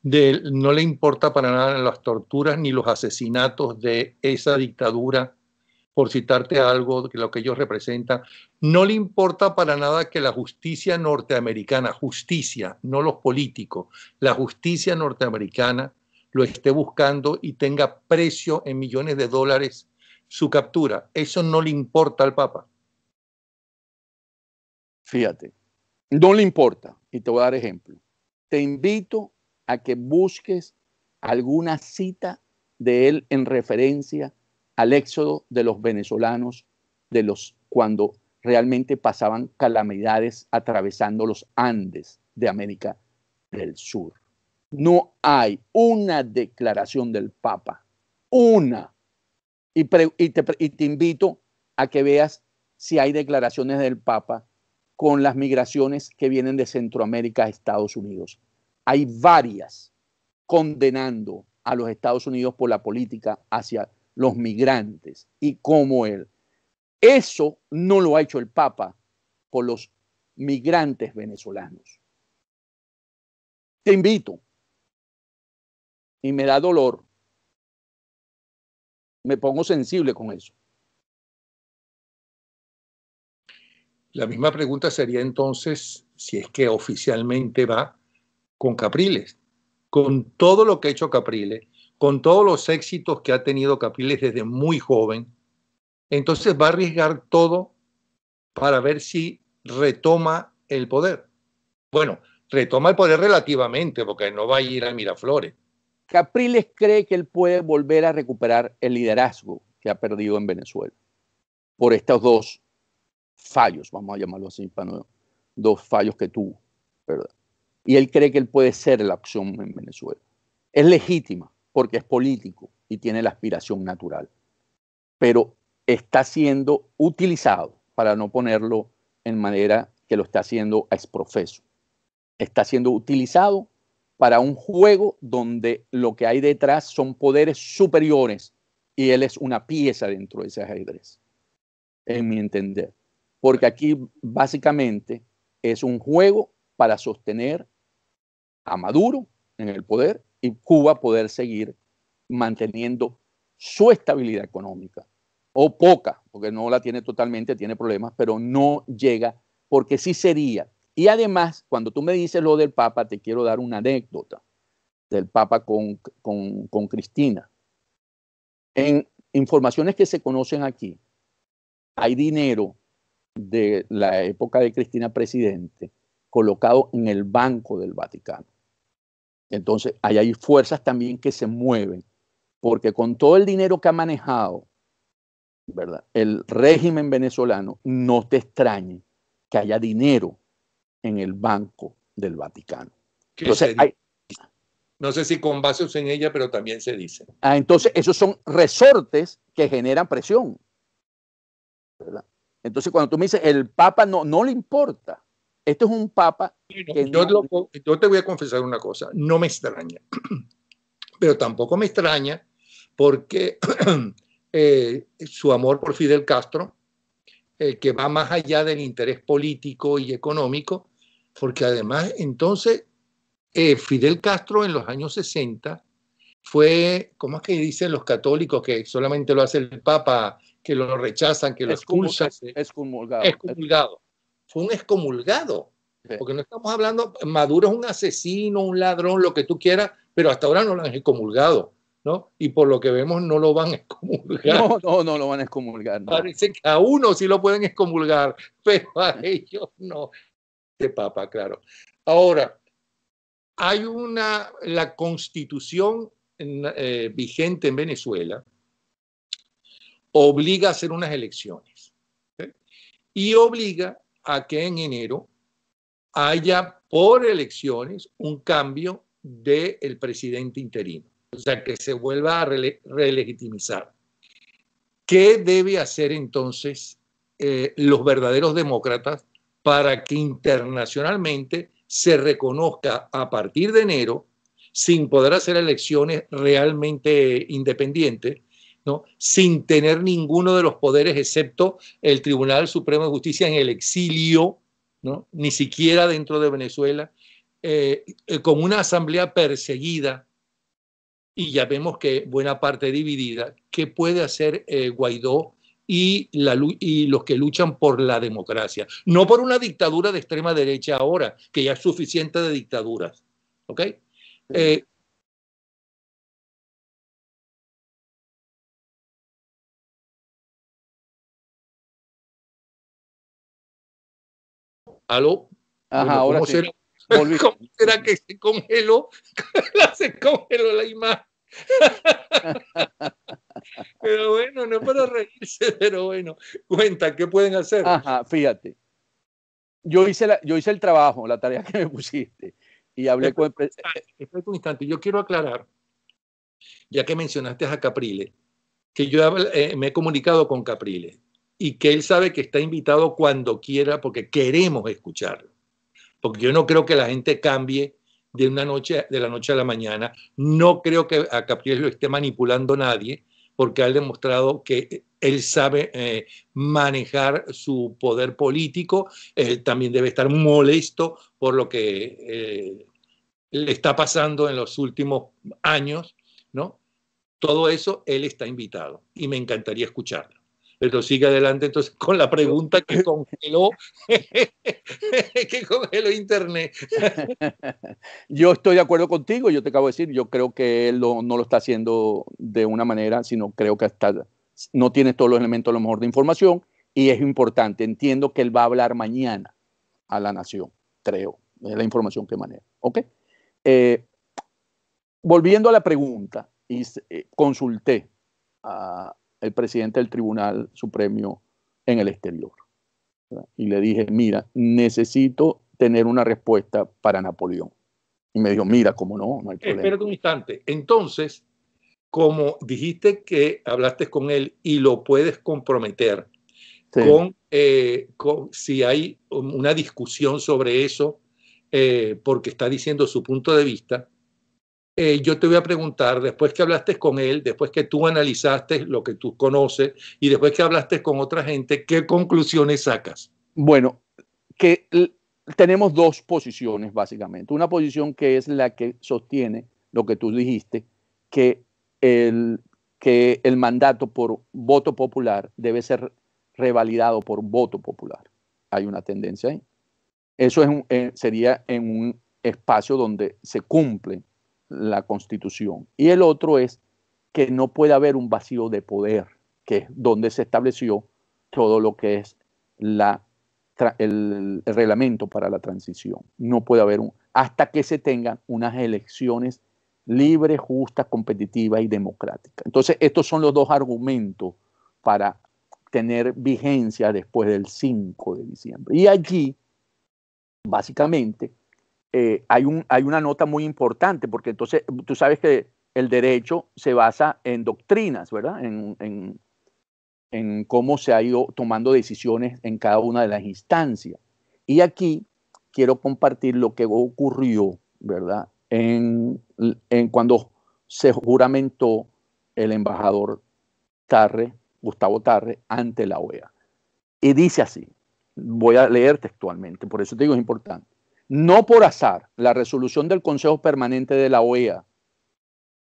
De, no le importa para nada las torturas ni los asesinatos de esa dictadura por citarte algo de lo que ellos representan, no le importa para nada que la justicia norteamericana, justicia, no los políticos, la justicia norteamericana lo esté buscando y tenga precio en millones de dólares su captura. Eso no le importa al Papa. Fíjate, no le importa, y te voy a dar ejemplo. Te invito a que busques alguna cita de él en referencia al éxodo de los venezolanos de los cuando realmente pasaban calamidades atravesando los Andes de América del Sur. No hay una declaración del Papa, una. Y, te, y te invito a que veas si hay declaraciones del Papa con las migraciones que vienen de Centroamérica a Estados Unidos. Hay varias condenando a los Estados Unidos por la política hacia los migrantes y como él. Eso no lo ha hecho el Papa por los migrantes venezolanos. Te invito, y me da dolor, me pongo sensible con eso. La misma pregunta sería entonces si es que oficialmente va con Capriles, con todo lo que ha hecho Capriles, con todos los éxitos que ha tenido Capriles desde muy joven, entonces va a arriesgar todo para ver si retoma el poder. Bueno, retoma el poder relativamente, porque no va a ir a Miraflores. Capriles cree que él puede volver a recuperar el liderazgo que ha perdido en Venezuela por estos dos fallos, vamos a llamarlo así, dos fallos que tuvo, ¿verdad? Y él cree que él puede ser la opción en Venezuela. Es legítima, porque es político y tiene la aspiración natural, pero está siendo utilizado, para no ponerlo en manera que lo está haciendo a exprofeso, está siendo utilizado para un juego donde lo que hay detrás son poderes superiores y él es una pieza dentro de ese ajedrez, en mi entender. Porque aquí básicamente es un juego para sostener a Maduro en el poder y Cuba poder seguir manteniendo su estabilidad económica, o poca, porque no la tiene totalmente, tiene problemas, pero no llega, porque sí sería. Y además, cuando tú me dices lo del Papa, te quiero dar una anécdota del Papa con, con, con Cristina. En informaciones que se conocen aquí, hay dinero de la época de Cristina presidente colocado en el Banco del Vaticano. Entonces, ahí hay fuerzas también que se mueven, porque con todo el dinero que ha manejado, ¿verdad? El régimen venezolano, no te extrañe que haya dinero en el Banco del Vaticano. no sé si con bases en ella, pero también se dice. Ah, entonces, esos son resortes que generan presión. Entonces, cuando tú me dices, el Papa no le importa. Esto es un papa. yo, te voy a confesar una cosa, no me extraña, pero tampoco me extraña porque eh, su amor por Fidel Castro, eh, que va más allá del interés político y económico, porque además entonces eh, Fidel Castro en los años 60 fue, ¿cómo es que dicen los católicos que solamente lo hace el Papa, que lo rechazan, que lo expulsan? Es Excomulgado un excomulgado. Porque no estamos hablando, Maduro es un asesino, un ladrón, lo que tú quieras, pero hasta ahora no lo han excomulgado, ¿no? Y por lo que vemos no lo van a excomulgar. No, no, no lo van a excomulgar. Parece que a uno sí lo pueden excomulgar, pero a ellos no. este papa, claro. Ahora, hay una, la constitución eh, vigente en Venezuela obliga a hacer unas elecciones y obliga a que en enero haya por elecciones un cambio del presidente interino, o sea, que se vuelva a relegitimizar. ¿Qué debe hacer entonces eh, los verdaderos demócratas para que internacionalmente se reconozca a partir de enero, sin poder hacer elecciones realmente independientes, sin tener ninguno de los poderes excepto el Tribunal Supremo de Justicia en el exilio, ni siquiera dentro de Venezuela, eh, eh, con una asamblea perseguida y ya vemos que buena parte dividida. ¿Qué puede hacer eh, Guaidó y, los que luchan por la democracia? No por una dictadura de extrema derecha ahora, que ya es suficiente de dictaduras. ¿okay? ¿Aló? Ajá, ahora ¿cómo sí. Será? ¿Cómo será que se congeló? se congeló la imagen. pero bueno, no es para reírse, pero bueno, cuenta, ¿qué pueden hacer? Ajá, fíjate. Yo hice, la, yo hice el trabajo, la tarea que me pusiste, y hablé el presidente. Espera un instante, yo quiero aclarar, ya que mencionaste a Caprile, que yo eh, me he comunicado con Caprile y que él sabe que está invitado cuando quiera porque queremos escucharlo. Porque yo no creo que la gente cambie de, una noche, de la noche a la mañana. No creo que a Capriel lo esté manipulando nadie porque ha demostrado que él sabe eh, manejar su poder político. Eh, también debe estar molesto por lo que eh, le está pasando en los últimos años, ¿no? Todo eso él está invitado y me encantaría escucharlo pero sigue adelante entonces con la pregunta que congeló, que congeló Internet. yo estoy de acuerdo contigo, yo te acabo de decir, yo creo que él no lo está haciendo de una manera, sino creo que hasta no tiene todos los elementos a lo mejor de información y es importante. Entiendo que él va a hablar mañana a la nación, creo, de la información que maneja. ¿Ok? Eh, volviendo a la pregunta, y, eh, consulté a, el presidente del Tribunal Supremo en el exterior. Y le dije, mira, necesito tener una respuesta para Napoleón. Y me dijo, mira, cómo no, no hay problema. Espérate un instante. Entonces, como dijiste que hablaste con él y lo puedes comprometer eh, con, si hay una discusión sobre eso, eh, porque está diciendo su punto de vista, eh, yo te voy a preguntar, después que hablaste con él, después que tú analizaste lo que tú conoces y después que hablaste con otra gente, ¿qué conclusiones sacas? Bueno, que tenemos dos posiciones básicamente. Una posición que es la que sostiene lo que tú dijiste, que el, que el mandato por voto popular debe ser revalidado por voto popular. Hay una tendencia ahí. Eso es eh, sería en un espacio donde se cumplen la Constitución. Y el otro es que no puede haber un vacío de poder, que es donde se estableció todo lo que es la, el, el, reglamento para la transición. No puede haber un, hasta que se tengan unas elecciones libres, justas, competitivas y democráticas. Entonces, estos son los dos argumentos para tener vigencia después del 5 de diciembre. Y allí, básicamente, eh, hay, una nota muy importante, porque entonces tú sabes que el derecho se basa en doctrinas, ¿verdad? En, cómo se ha ido tomando decisiones en cada una de las instancias. Y aquí quiero compartir lo que ocurrió, ¿verdad? En, cuando se juramentó el embajador Tarre, Gustavo Tarre, ante la OEA. Y dice así, voy a leer textualmente, por eso te digo es importante no por azar, la resolución del Consejo Permanente de la OEA,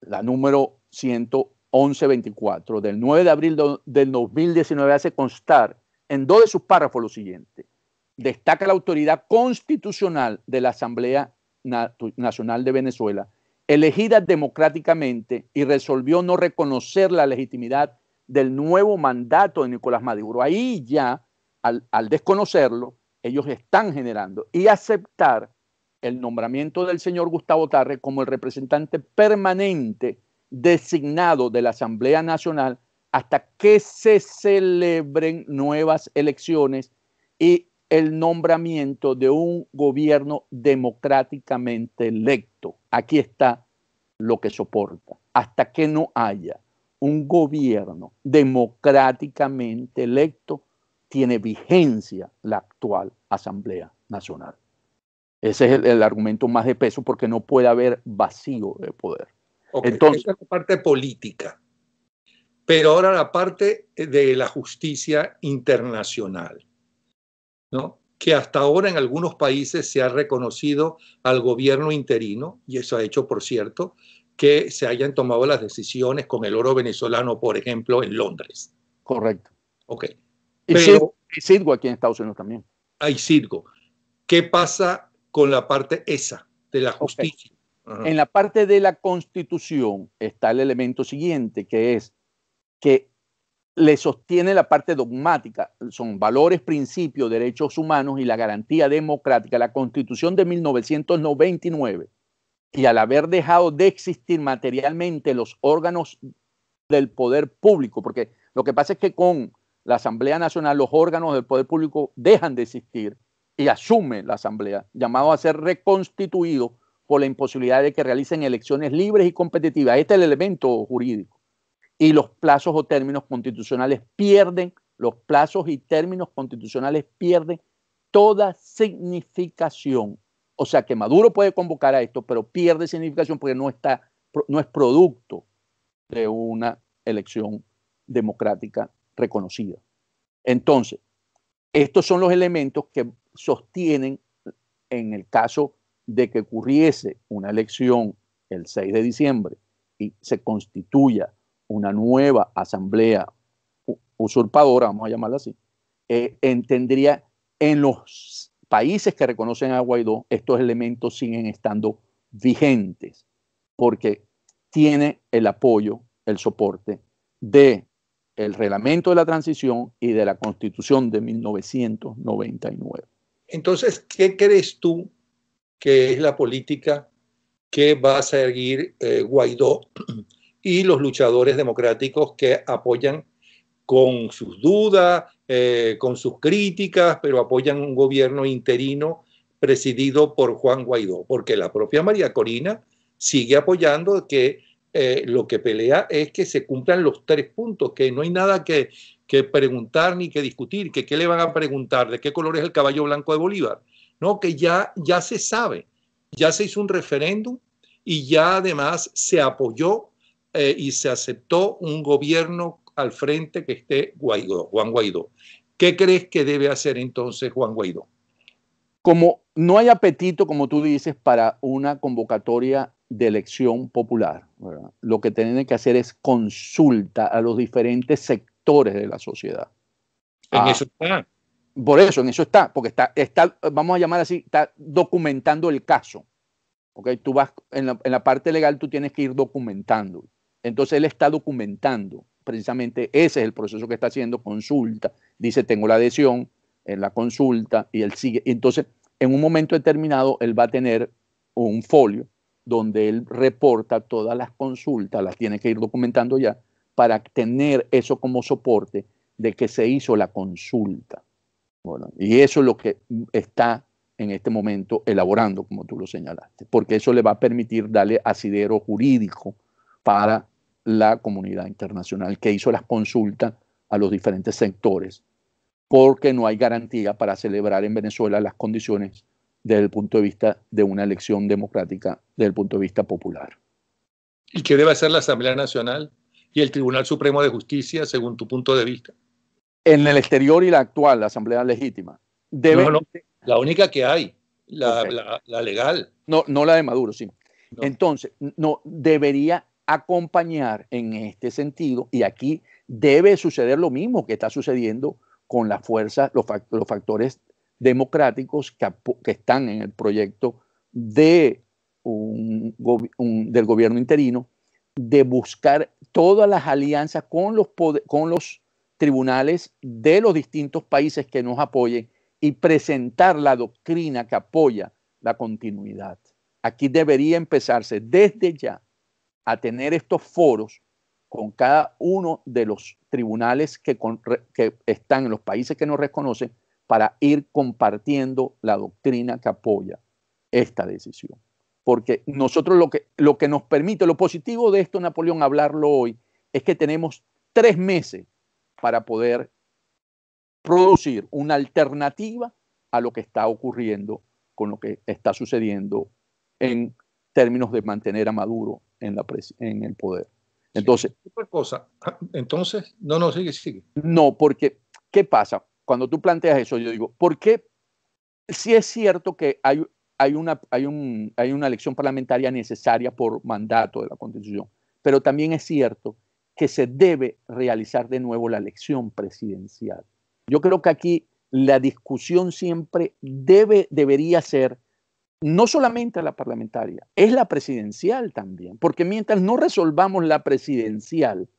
la número 11124, del 9 de abril del 2019, hace constar en dos de sus párrafos lo siguiente. Destaca la autoridad constitucional de la Asamblea Nacional de Venezuela, elegida democráticamente y resolvió no reconocer la legitimidad del nuevo mandato de Nicolás Maduro. Ahí ya, al desconocerlo, ellos están generando, y aceptar el nombramiento del señor Gustavo Tarre como el representante permanente designado de la Asamblea Nacional hasta que se celebren nuevas elecciones y el nombramiento de un gobierno democráticamente electo. Aquí está lo que soporta. Hasta que no haya un gobierno democráticamente electo, tiene vigencia la actual Asamblea Nacional. Ese es el, argumento más de peso porque no puede haber vacío de poder. Entonces, esa es la parte política, pero ahora la parte de la justicia internacional, ¿no? que hasta ahora en algunos países se ha reconocido al gobierno interino, y eso ha hecho, por cierto, que se hayan tomado las decisiones con el oro venezolano, por ejemplo, en Londres. Correcto. Ok. Pero, hay aquí en Estados Unidos también. Hay Sidgo. ¿Qué pasa con la parte esa de la justicia? En la parte de la constitución está el elemento siguiente, que es que le sostiene la parte dogmática, son valores, principios, derechos humanos y la garantía democrática. La constitución de 1999 y al haber dejado de existir materialmente los órganos del poder público, porque lo que pasa es que con la Asamblea Nacional, los órganos del poder público dejan de existir y asume la Asamblea, llamado a ser reconstituido por la imposibilidad de que realicen elecciones libres y competitivas. Este es el elemento jurídico. Y los plazos o términos constitucionales pierden, los plazos y términos constitucionales pierden toda significación. O sea que Maduro puede convocar a esto, pero pierde significación porque no, está, no es producto de una elección democrática reconocida. Entonces, estos son los elementos que sostienen en el caso de que ocurriese una elección el 6 de diciembre y se constituya una nueva asamblea usurpadora, vamos a llamarla así, eh, en los países que reconocen a Guaidó, estos elementos siguen estando vigentes, porque tiene el apoyo, el soporte de el reglamento de la transición y de la constitución de 1999. Entonces, ¿qué crees tú que es la política que va a seguir eh, Guaidó y los luchadores democráticos que apoyan con sus dudas, eh, con sus críticas, pero apoyan un gobierno interino presidido por Juan Guaidó? Porque la propia María Corina sigue apoyando que eh, lo que pelea es que se cumplan los tres puntos, que no hay nada que, preguntar ni que discutir, que qué le van a preguntar, de qué color es el caballo blanco de Bolívar. No, que ya, ya se sabe, ya se hizo un referéndum y ya además se apoyó eh, y se aceptó un gobierno al frente que esté Guaidó, Juan Guaidó. ¿Qué crees que debe hacer entonces Juan Guaidó? Como no hay apetito, como tú dices, para una convocatoria de elección popular. Lo que tienen que hacer es consulta a los diferentes sectores de la sociedad. En ah. eso está. Por eso, en eso está, porque está, está, vamos a llamar así, está documentando el caso. Tú vas, en la, en la parte legal tú tienes que ir documentando. Entonces él está documentando, precisamente ese es el proceso que está haciendo, consulta, dice tengo la adhesión, en la consulta y él sigue. Entonces, en un momento determinado, él va a tener un folio donde él reporta todas las consultas, las tiene que ir documentando ya, para tener eso como soporte de que se hizo la consulta. Bueno, y eso es lo que está en este momento elaborando, como tú lo señalaste, porque eso le va a permitir darle asidero jurídico para la comunidad internacional que hizo las consultas a los diferentes sectores, porque no hay garantía para celebrar en Venezuela las condiciones desde el punto de vista de una elección democrática, desde el punto de vista popular. ¿Y qué debe hacer la Asamblea Nacional y el Tribunal Supremo de Justicia, según tu punto de vista? En el exterior y la actual, la Asamblea Legítima. Debe... la única que hay, la, legal. No, no la de Maduro, sí. Entonces, no, debería acompañar en este sentido, y aquí debe suceder lo mismo que está sucediendo con las fuerzas, los, los factores democráticos que, están en el proyecto de del gobierno interino de buscar todas las alianzas con los, con los tribunales de los distintos países que nos apoyen y presentar la doctrina que apoya la continuidad. Aquí debería empezarse desde ya a tener estos foros con cada uno de los tribunales que están en los países que nos reconocen para ir compartiendo la doctrina que apoya esta decisión. Porque nosotros lo que, lo que nos permite, lo positivo de esto, Napoleón, hablarlo hoy, es que tenemos tres meses para poder producir una alternativa a lo que está ocurriendo con lo que está sucediendo en términos de mantener a Maduro en, la en el poder. Entonces, cosa. Ah, entonces, no, no, sigue, sigue. No, porque, ¿qué pasa? cuando tú planteas eso, yo digo, ¿por qué? Si es cierto que hay, una, hay una elección parlamentaria necesaria por mandato de la Constitución, pero también es cierto que se debe realizar de nuevo la elección presidencial. Yo creo que aquí la discusión siempre debe, debería ser no solamente la parlamentaria, es la presidencial también, porque mientras no resolvamos la presidencial,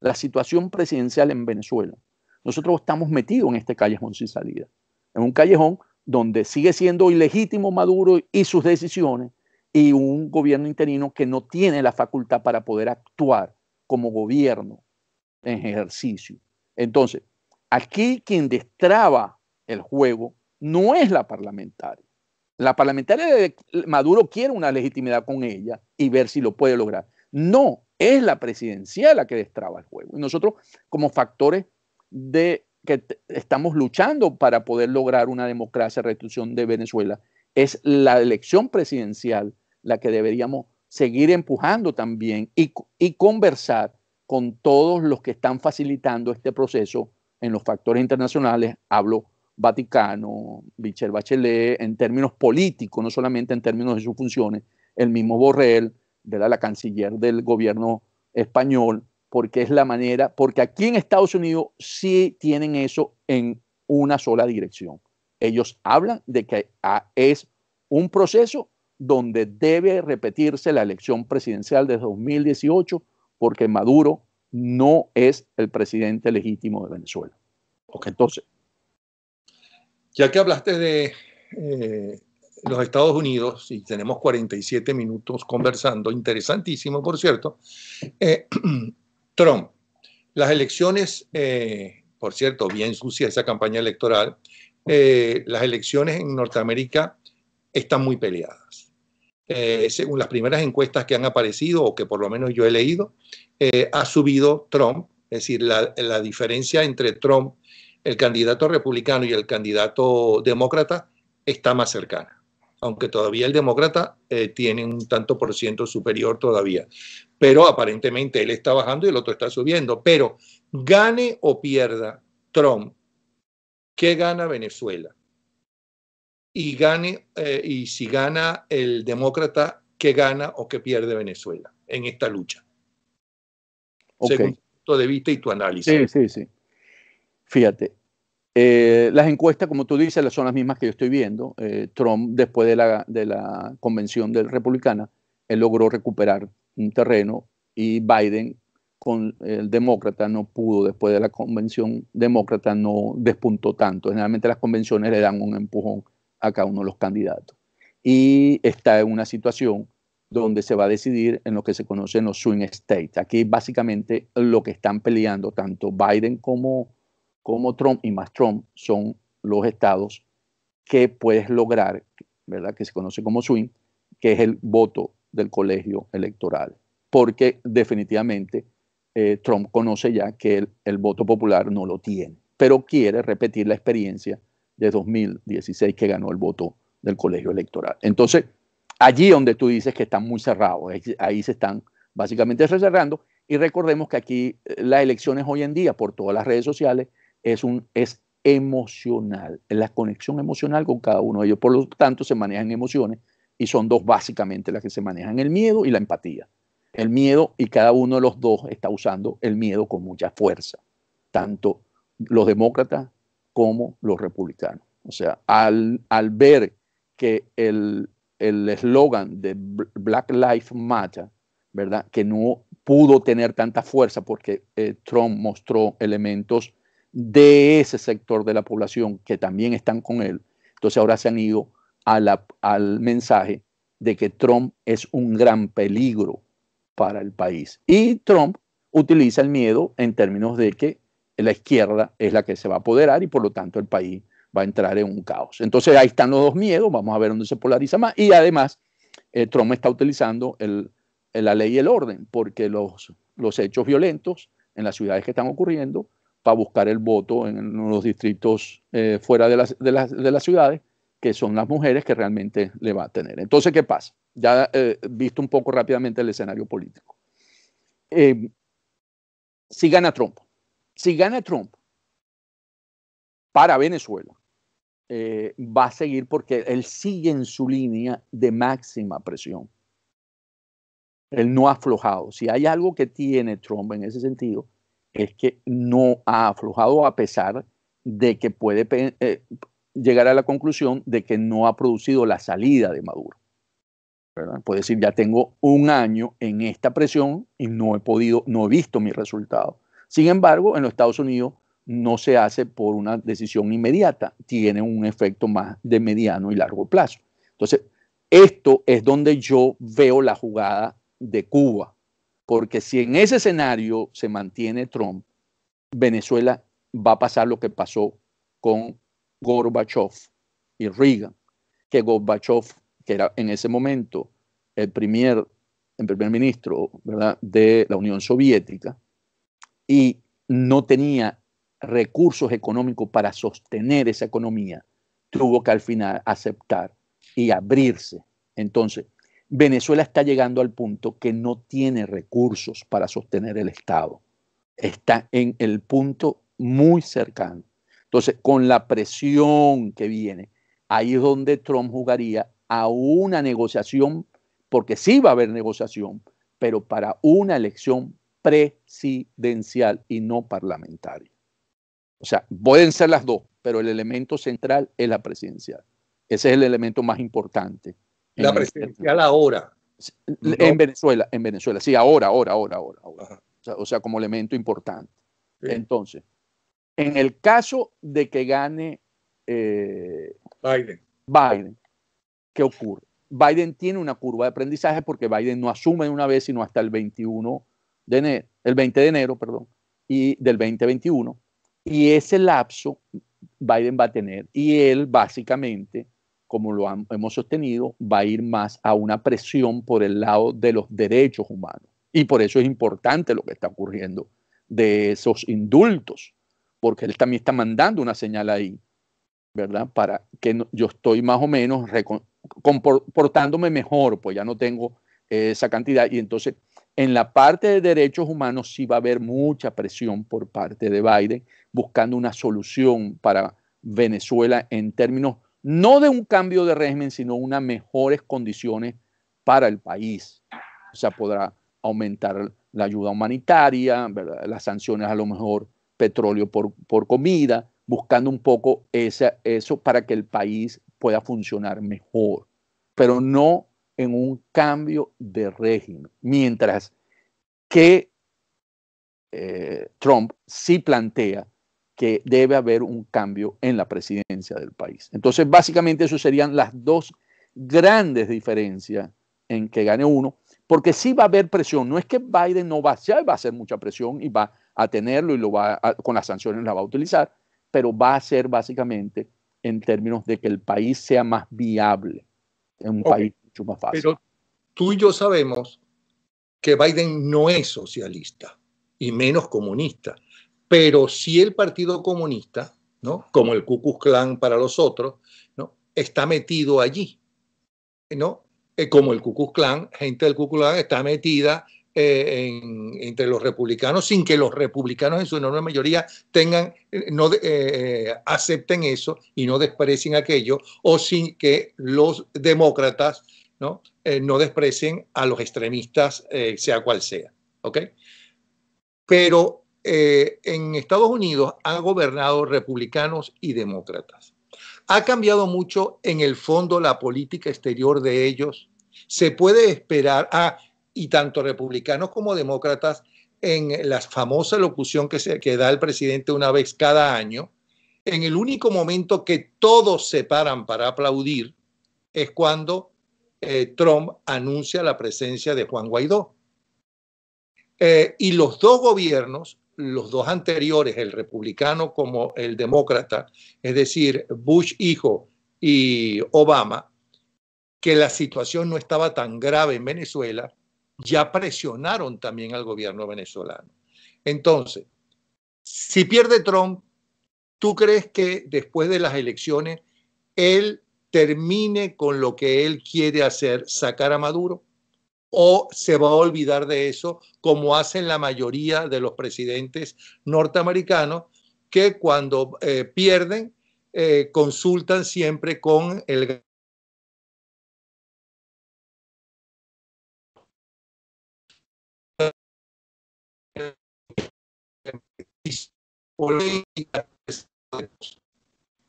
la situación presidencial en Venezuela, nosotros estamos metidos en este callejón sin salida. En un callejón donde sigue siendo ilegítimo Maduro y sus decisiones y un gobierno interino que no tiene la facultad para poder actuar como gobierno en ejercicio. Entonces, aquí quien destraba el juego no es la parlamentaria. La parlamentaria de Maduro quiere una legitimidad con ella y ver si lo puede lograr. No, es la presidencial la que destraba el juego. Y nosotros, como factores de que estamos luchando para poder lograr una democracia, restitución de Venezuela. Es la elección presidencial la que deberíamos seguir empujando también y, conversar con todos los que están facilitando este proceso en los factores internacionales. Hablo Vaticano, Michel Bachelet, en términos políticos, no solamente en términos de sus funciones, el mismo Borrell, de la canciller del gobierno español, porque es la manera, porque aquí en Estados Unidos sí tienen eso en una sola dirección. Ellos hablan de que ah, es un proceso donde debe repetirse la elección presidencial de 2018 porque Maduro no es el presidente legítimo de Venezuela. Ok, entonces... Ya que hablaste de eh, los Estados Unidos, y tenemos 47 minutos conversando, interesantísimo, por cierto, eh, Trump. Las elecciones, eh, por cierto, bien sucia esa campaña electoral, eh, las elecciones en Norteamérica están muy peleadas. Eh, según las primeras encuestas que han aparecido, o que por lo menos yo he leído, ha subido Trump, es decir, la diferencia entre Trump, el candidato republicano y el candidato demócrata, está más cercana aunque todavía el demócrata eh, tiene un tanto por ciento superior todavía. Pero aparentemente él está bajando y el otro está subiendo. Pero gane o pierda Trump, ¿qué gana Venezuela? Y, gane, eh, y si gana el demócrata, ¿qué gana o qué pierde Venezuela en esta lucha? Según tu punto de vista y tu análisis. Sí, sí, sí. Fíjate, eh, las encuestas, como tú dices, son las mismas que yo estoy viendo. Eh, Trump, después de la, convención del republicana, él logró recuperar un terreno y Biden, con el demócrata, no pudo, después de la convención demócrata, no despuntó tanto. Generalmente las convenciones le dan un empujón a cada uno de los candidatos. Y está en una situación donde se va a decidir en lo que se conocen los swing states. Aquí básicamente lo que están peleando tanto Biden como como Trump y más Trump son los estados que puedes lograr, ¿verdad? Que se conoce como swing, que es el voto del colegio electoral. Porque definitivamente eh, Trump conoce ya que el, voto popular no lo tiene, pero quiere repetir la experiencia de 2016 que ganó el voto del colegio electoral. Entonces, allí donde tú dices que están muy cerrados, ahí se están básicamente cerrando. Y recordemos que aquí eh, las elecciones hoy en día, por todas las redes sociales, es, un, es emocional, es la conexión emocional con cada uno de ellos. Por lo tanto, se manejan emociones y son dos básicamente las que se manejan, el miedo y la empatía. El miedo y cada uno de los dos está usando el miedo con mucha fuerza, tanto los demócratas como los republicanos. O sea, al, ver que el eslogan de Black Lives Matter, ¿verdad? Que no pudo tener tanta fuerza porque eh, Trump mostró elementos de ese sector de la población que también están con él. Entonces ahora se han ido al mensaje de que Trump es un gran peligro para el país. Y Trump utiliza el miedo en términos de que la izquierda es la que se va a apoderar y por lo tanto el país va a entrar en un caos. Entonces ahí están los dos miedos, vamos a ver dónde se polariza más. Y además, eh, Trump está utilizando la ley y el orden, porque los hechos violentos en las ciudades que están ocurriendo para buscar el voto en los distritos eh, fuera de las, de, las, ciudades, que son las mujeres que realmente le va a tener. Entonces, ¿qué pasa? Ya eh, visto un poco rápidamente el escenario político. Eh, si gana Trump, si gana Trump para Venezuela, va a seguir porque él sigue en su línea de máxima presión. Él no ha aflojado. Si hay algo que tiene Trump en ese sentido, es que no ha aflojado a pesar de que puede eh, llegar a la conclusión de que no ha producido la salida de Maduro. ¿verdad? Puede decir, ya tengo un año en esta presión y no he podido, no he visto mi resultado. Sin embargo, en los Estados Unidos no se hace por una decisión inmediata, tiene un efecto más de mediano y largo plazo. Entonces, esto es donde yo veo la jugada de Cuba, porque si en ese escenario se mantiene Trump, Venezuela va a pasar lo que pasó con Gorbachev y Reagan, que Gorbachev, que era en ese momento el primer, primer ministro de la Unión Soviética, y no tenía recursos económicos para sostener esa economía, tuvo que al final aceptar y abrirse. Entonces, Venezuela está llegando al punto que no tiene recursos para sostener el Estado. Está en el punto muy cercano. Entonces, con la presión que viene, ahí es donde Trump jugaría a una negociación, porque sí va a haber negociación, pero para una elección presidencial y no parlamentaria. O sea, pueden ser las dos, pero el elemento central es la presidencial. Ese es el elemento más importante. La presidencial ahora. En Venezuela, en Venezuela, sí, ahora, ahora, ahora, ahora. O, sea, como elemento importante. Entonces, en el caso de que gane eh, Biden. ¿qué ocurre? Biden tiene una curva de aprendizaje porque Biden no asume una vez sino hasta el 21 de enero, el 20 de enero, perdón, y del 2021. Y ese lapso Biden va a tener y él básicamente como lo hemos sostenido, va a ir más a una presión por el lado de los derechos humanos. Y por eso es importante lo que está ocurriendo de esos indultos, porque él también está mandando una señal ahí, ¿verdad? Para que yo estoy más o menos comportándome mejor, pues ya no tengo esa cantidad. Y entonces, en la parte de derechos humanos sí va a haber mucha presión por parte de Biden buscando una solución para Venezuela en términos no de un cambio de régimen, sino unas mejores condiciones para el país. O sea, podrá aumentar la ayuda humanitaria, las sanciones a lo mejor, petróleo por, comida, buscando un poco eso para que el país pueda funcionar mejor, pero no en un cambio de régimen. Mientras que eh, Trump sí plantea que debe haber un cambio en la presidencia del país. Entonces, básicamente, eso serían las dos grandes diferencias en que gane uno, porque sí va a haber presión. No es que Biden no va, ya va a hacer mucha presión y va a tenerlo y lo va con las sanciones la va a utilizar, pero va a ser básicamente en términos de que el país sea más viable, en un país mucho más fácil. Pero tú y yo sabemos que Biden no es socialista y menos comunista pero si el Partido Comunista, ¿no? como el Ku Klux Klan para los otros, ¿no? está metido allí. ¿no? Eh, como el Ku Klux Klan, gente del Ku Klux está metida eh, entre los republicanos sin que los republicanos en su enorme mayoría tengan, eh, no acepten eso y no desprecien aquello, o sin que los demócratas no, no desprecien a los extremistas, sea cual sea. Pero eh, en Estados Unidos han gobernado republicanos y demócratas. Ha cambiado mucho en el fondo la política exterior de ellos. Se puede esperar a, y tanto republicanos como demócratas, en la famosa locución que, da el presidente una vez cada año, en el único momento que todos se paran para aplaudir es cuando eh, Trump anuncia la presencia de Juan Guaidó. Eh, y los dos gobiernos los dos anteriores, el republicano como el demócrata, es decir, Bush hijo y Obama, que la situación no estaba tan grave en Venezuela, ya presionaron también al gobierno venezolano. Entonces, si pierde Trump, ¿tú crees que después de las elecciones él termine con lo que él quiere hacer, sacar a Maduro? o se va a olvidar de eso, como hacen la mayoría de los presidentes norteamericanos, que cuando eh, pierden eh, consultan siempre con el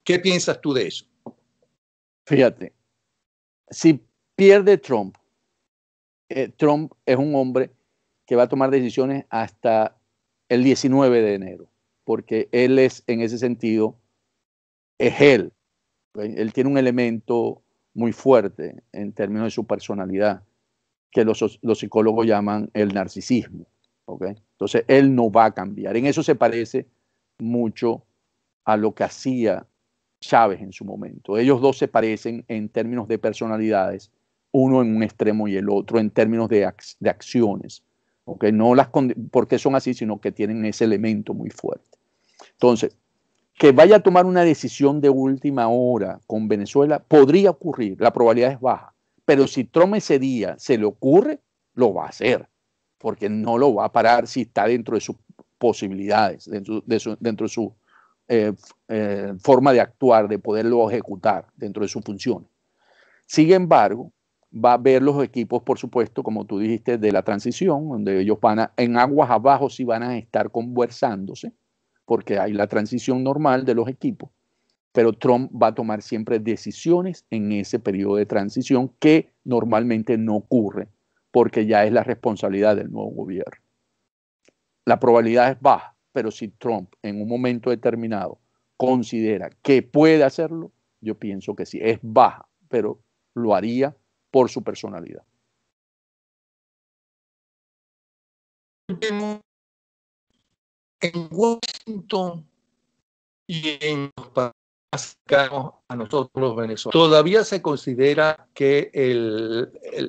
¿Qué piensas tú de eso? Fíjate, si pierde Trump eh, Trump es un hombre que va a tomar decisiones hasta el 19 de enero, porque él es, en ese sentido, es él. Él tiene un elemento muy fuerte en términos de su personalidad, que los, psicólogos llaman el narcisismo. Entonces, él no va a cambiar. En eso se parece mucho a lo que hacía Chávez en su momento. Ellos dos se parecen en términos de personalidades uno en un extremo y el otro en términos de, acciones. ¿okay? No las porque son así, sino que tienen ese elemento muy fuerte. Entonces, que vaya a tomar una decisión de última hora con Venezuela podría ocurrir, la probabilidad es baja, pero si Trump ese día se le ocurre, lo va a hacer, porque no lo va a parar si está dentro de sus posibilidades, dentro de su, eh, eh, forma de actuar, de poderlo ejecutar dentro de sus funciones. Sin embargo, va a ver los equipos, por supuesto, como tú dijiste, de la transición, donde ellos van a, en aguas abajo si van a estar conversándose, porque hay la transición normal de los equipos, pero Trump va a tomar siempre decisiones en ese periodo de transición que normalmente no ocurre, porque ya es la responsabilidad del nuevo gobierno. La probabilidad es baja, pero si Trump en un momento determinado considera que puede hacerlo, yo pienso que sí, es baja, pero lo haría por su personalidad. En Washington y en los a nosotros los venezolanos. Todavía se considera que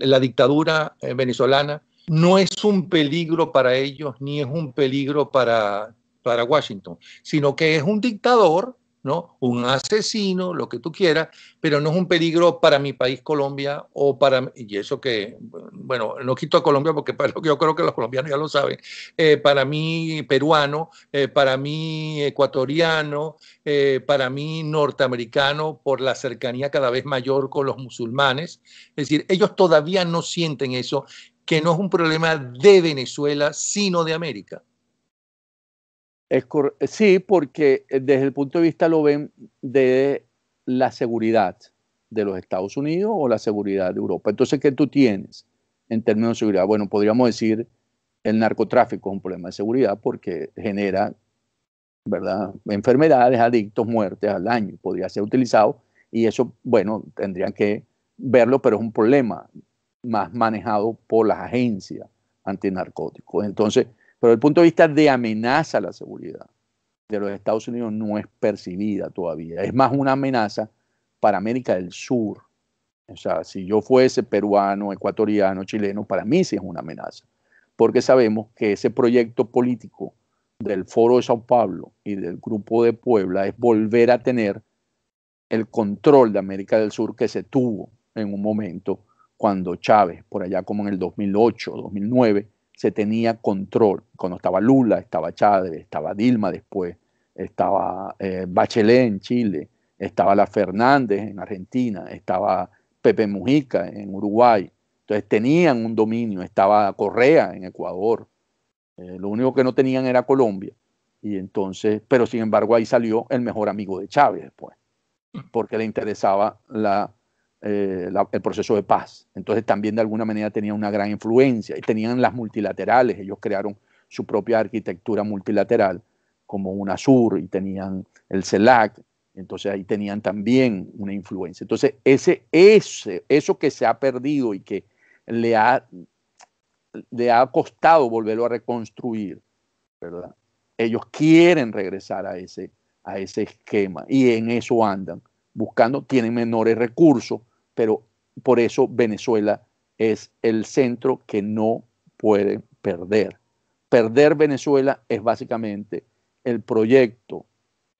la dictadura eh, venezolana no es un peligro para ellos ni es un peligro para, para Washington, sino que es un dictador ¿no? Un asesino, lo que tú quieras, pero no es un peligro para mi país Colombia o para, y eso que, bueno, no quito a Colombia porque yo creo que los colombianos ya lo saben, eh, para mí peruano, eh, para mí ecuatoriano, eh, para mí norteamericano, por la cercanía cada vez mayor con los musulmanes. Es decir, ellos todavía no sienten eso, que no es un problema de Venezuela, sino de América. Eh, sí, porque eh, desde el punto de vista lo ven de la seguridad de los Estados Unidos o la seguridad de Europa. Entonces, ¿qué tú tienes en términos de seguridad? Bueno, podríamos decir el narcotráfico es un problema de seguridad porque genera, enfermedades, adictos, muertes al año. Podría ser utilizado y eso, bueno, tendrían que verlo, pero es un problema más manejado por las agencias antinarcóticos. Entonces, pero desde el punto de vista de amenaza a la seguridad de los Estados Unidos no es percibida todavía. Es más una amenaza para América del Sur. O sea, si yo fuese peruano, ecuatoriano, chileno, para mí sí es una amenaza, porque sabemos que ese proyecto político del Foro de Sao Paulo y del Grupo de Puebla es volver a tener el control de América del Sur que se tuvo en un momento cuando Chávez, por allá como en el 2008, 2009, se tenía control. Cuando estaba Lula, estaba Chávez, estaba Dilma después, estaba eh, Bachelet en Chile, estaba la Fernández en Argentina, estaba Pepe Mujica en Uruguay. Entonces tenían un dominio, estaba Correa en Ecuador. Eh, lo único que no tenían era Colombia. Y entonces, pero sin embargo ahí salió el mejor amigo de Chávez después, porque le interesaba la eh, el proceso de paz. Entonces también de alguna manera tenía una gran influencia y tenían las multilaterales, ellos crearon su propia arquitectura multilateral como UNASUR y tenían el CELAC, entonces ahí tenían también una influencia. Entonces ese, ese, eso que se ha perdido y que le ha, le ha costado volverlo a reconstruir, ¿verdad? Ellos quieren regresar a ese, a ese esquema y en eso andan, buscando, tienen menores recursos, pero por eso Venezuela es el centro que no puede perder. Perder Venezuela es básicamente el proyecto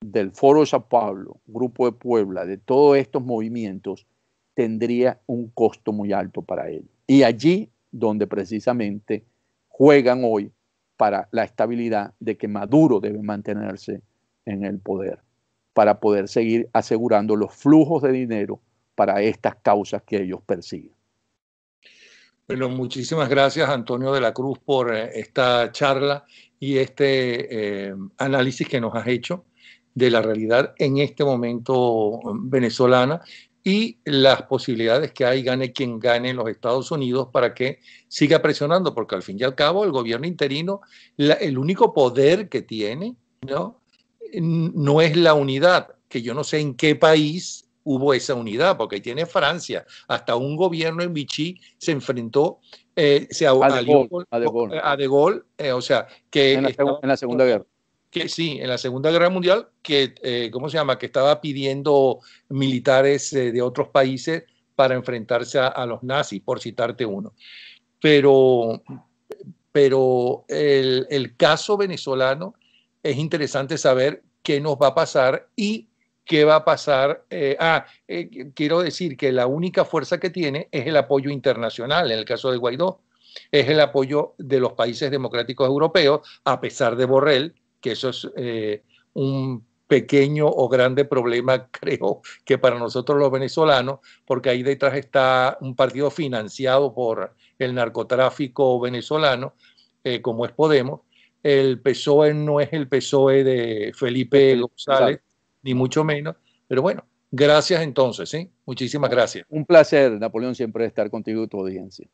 del Foro de Sao Paulo, Grupo de Puebla, de todos estos movimientos, tendría un costo muy alto para ellos. Y allí donde precisamente juegan hoy para la estabilidad de que Maduro debe mantenerse en el poder, para poder seguir asegurando los flujos de dinero para estas causas que ellos persiguen. Bueno, muchísimas gracias Antonio de la Cruz por eh, esta charla y este eh, análisis que nos has hecho de la realidad en este momento um, venezolana y las posibilidades que hay, gane quien gane en los Estados Unidos, para que siga presionando, porque al fin y al cabo el gobierno interino, el único poder que tiene, ¿no? no es la unidad, que yo no sé en qué país hubo esa unidad, porque ahí tiene Francia. Hasta un gobierno en Vichy se enfrentó eh, se a, De Gaulle. Eh, o sea, que. En la, Segunda Guerra. Que, sí, en la Segunda Guerra Mundial, que, eh, ¿cómo se llama?, que estaba pidiendo militares de otros países para enfrentarse a, los nazis, por citarte uno. Pero, pero el, el caso venezolano es interesante saber qué nos va a pasar y qué va a pasar. Eh, ah, eh, quiero decir que la única fuerza que tiene es el apoyo internacional, en el caso de Guaidó, es el apoyo de los países democráticos europeos, a pesar de Borrell, que eso es eh, un pequeño o grande problema, creo que para nosotros los venezolanos, porque ahí detrás está un partido financiado por el narcotráfico venezolano, como es Podemos. El PSOE no es el PSOE de Felipe González, ni mucho menos. Pero bueno, gracias entonces, ¿sí? Muchísimas gracias. Un placer, Napoleón, siempre estar contigo y tu audiencia.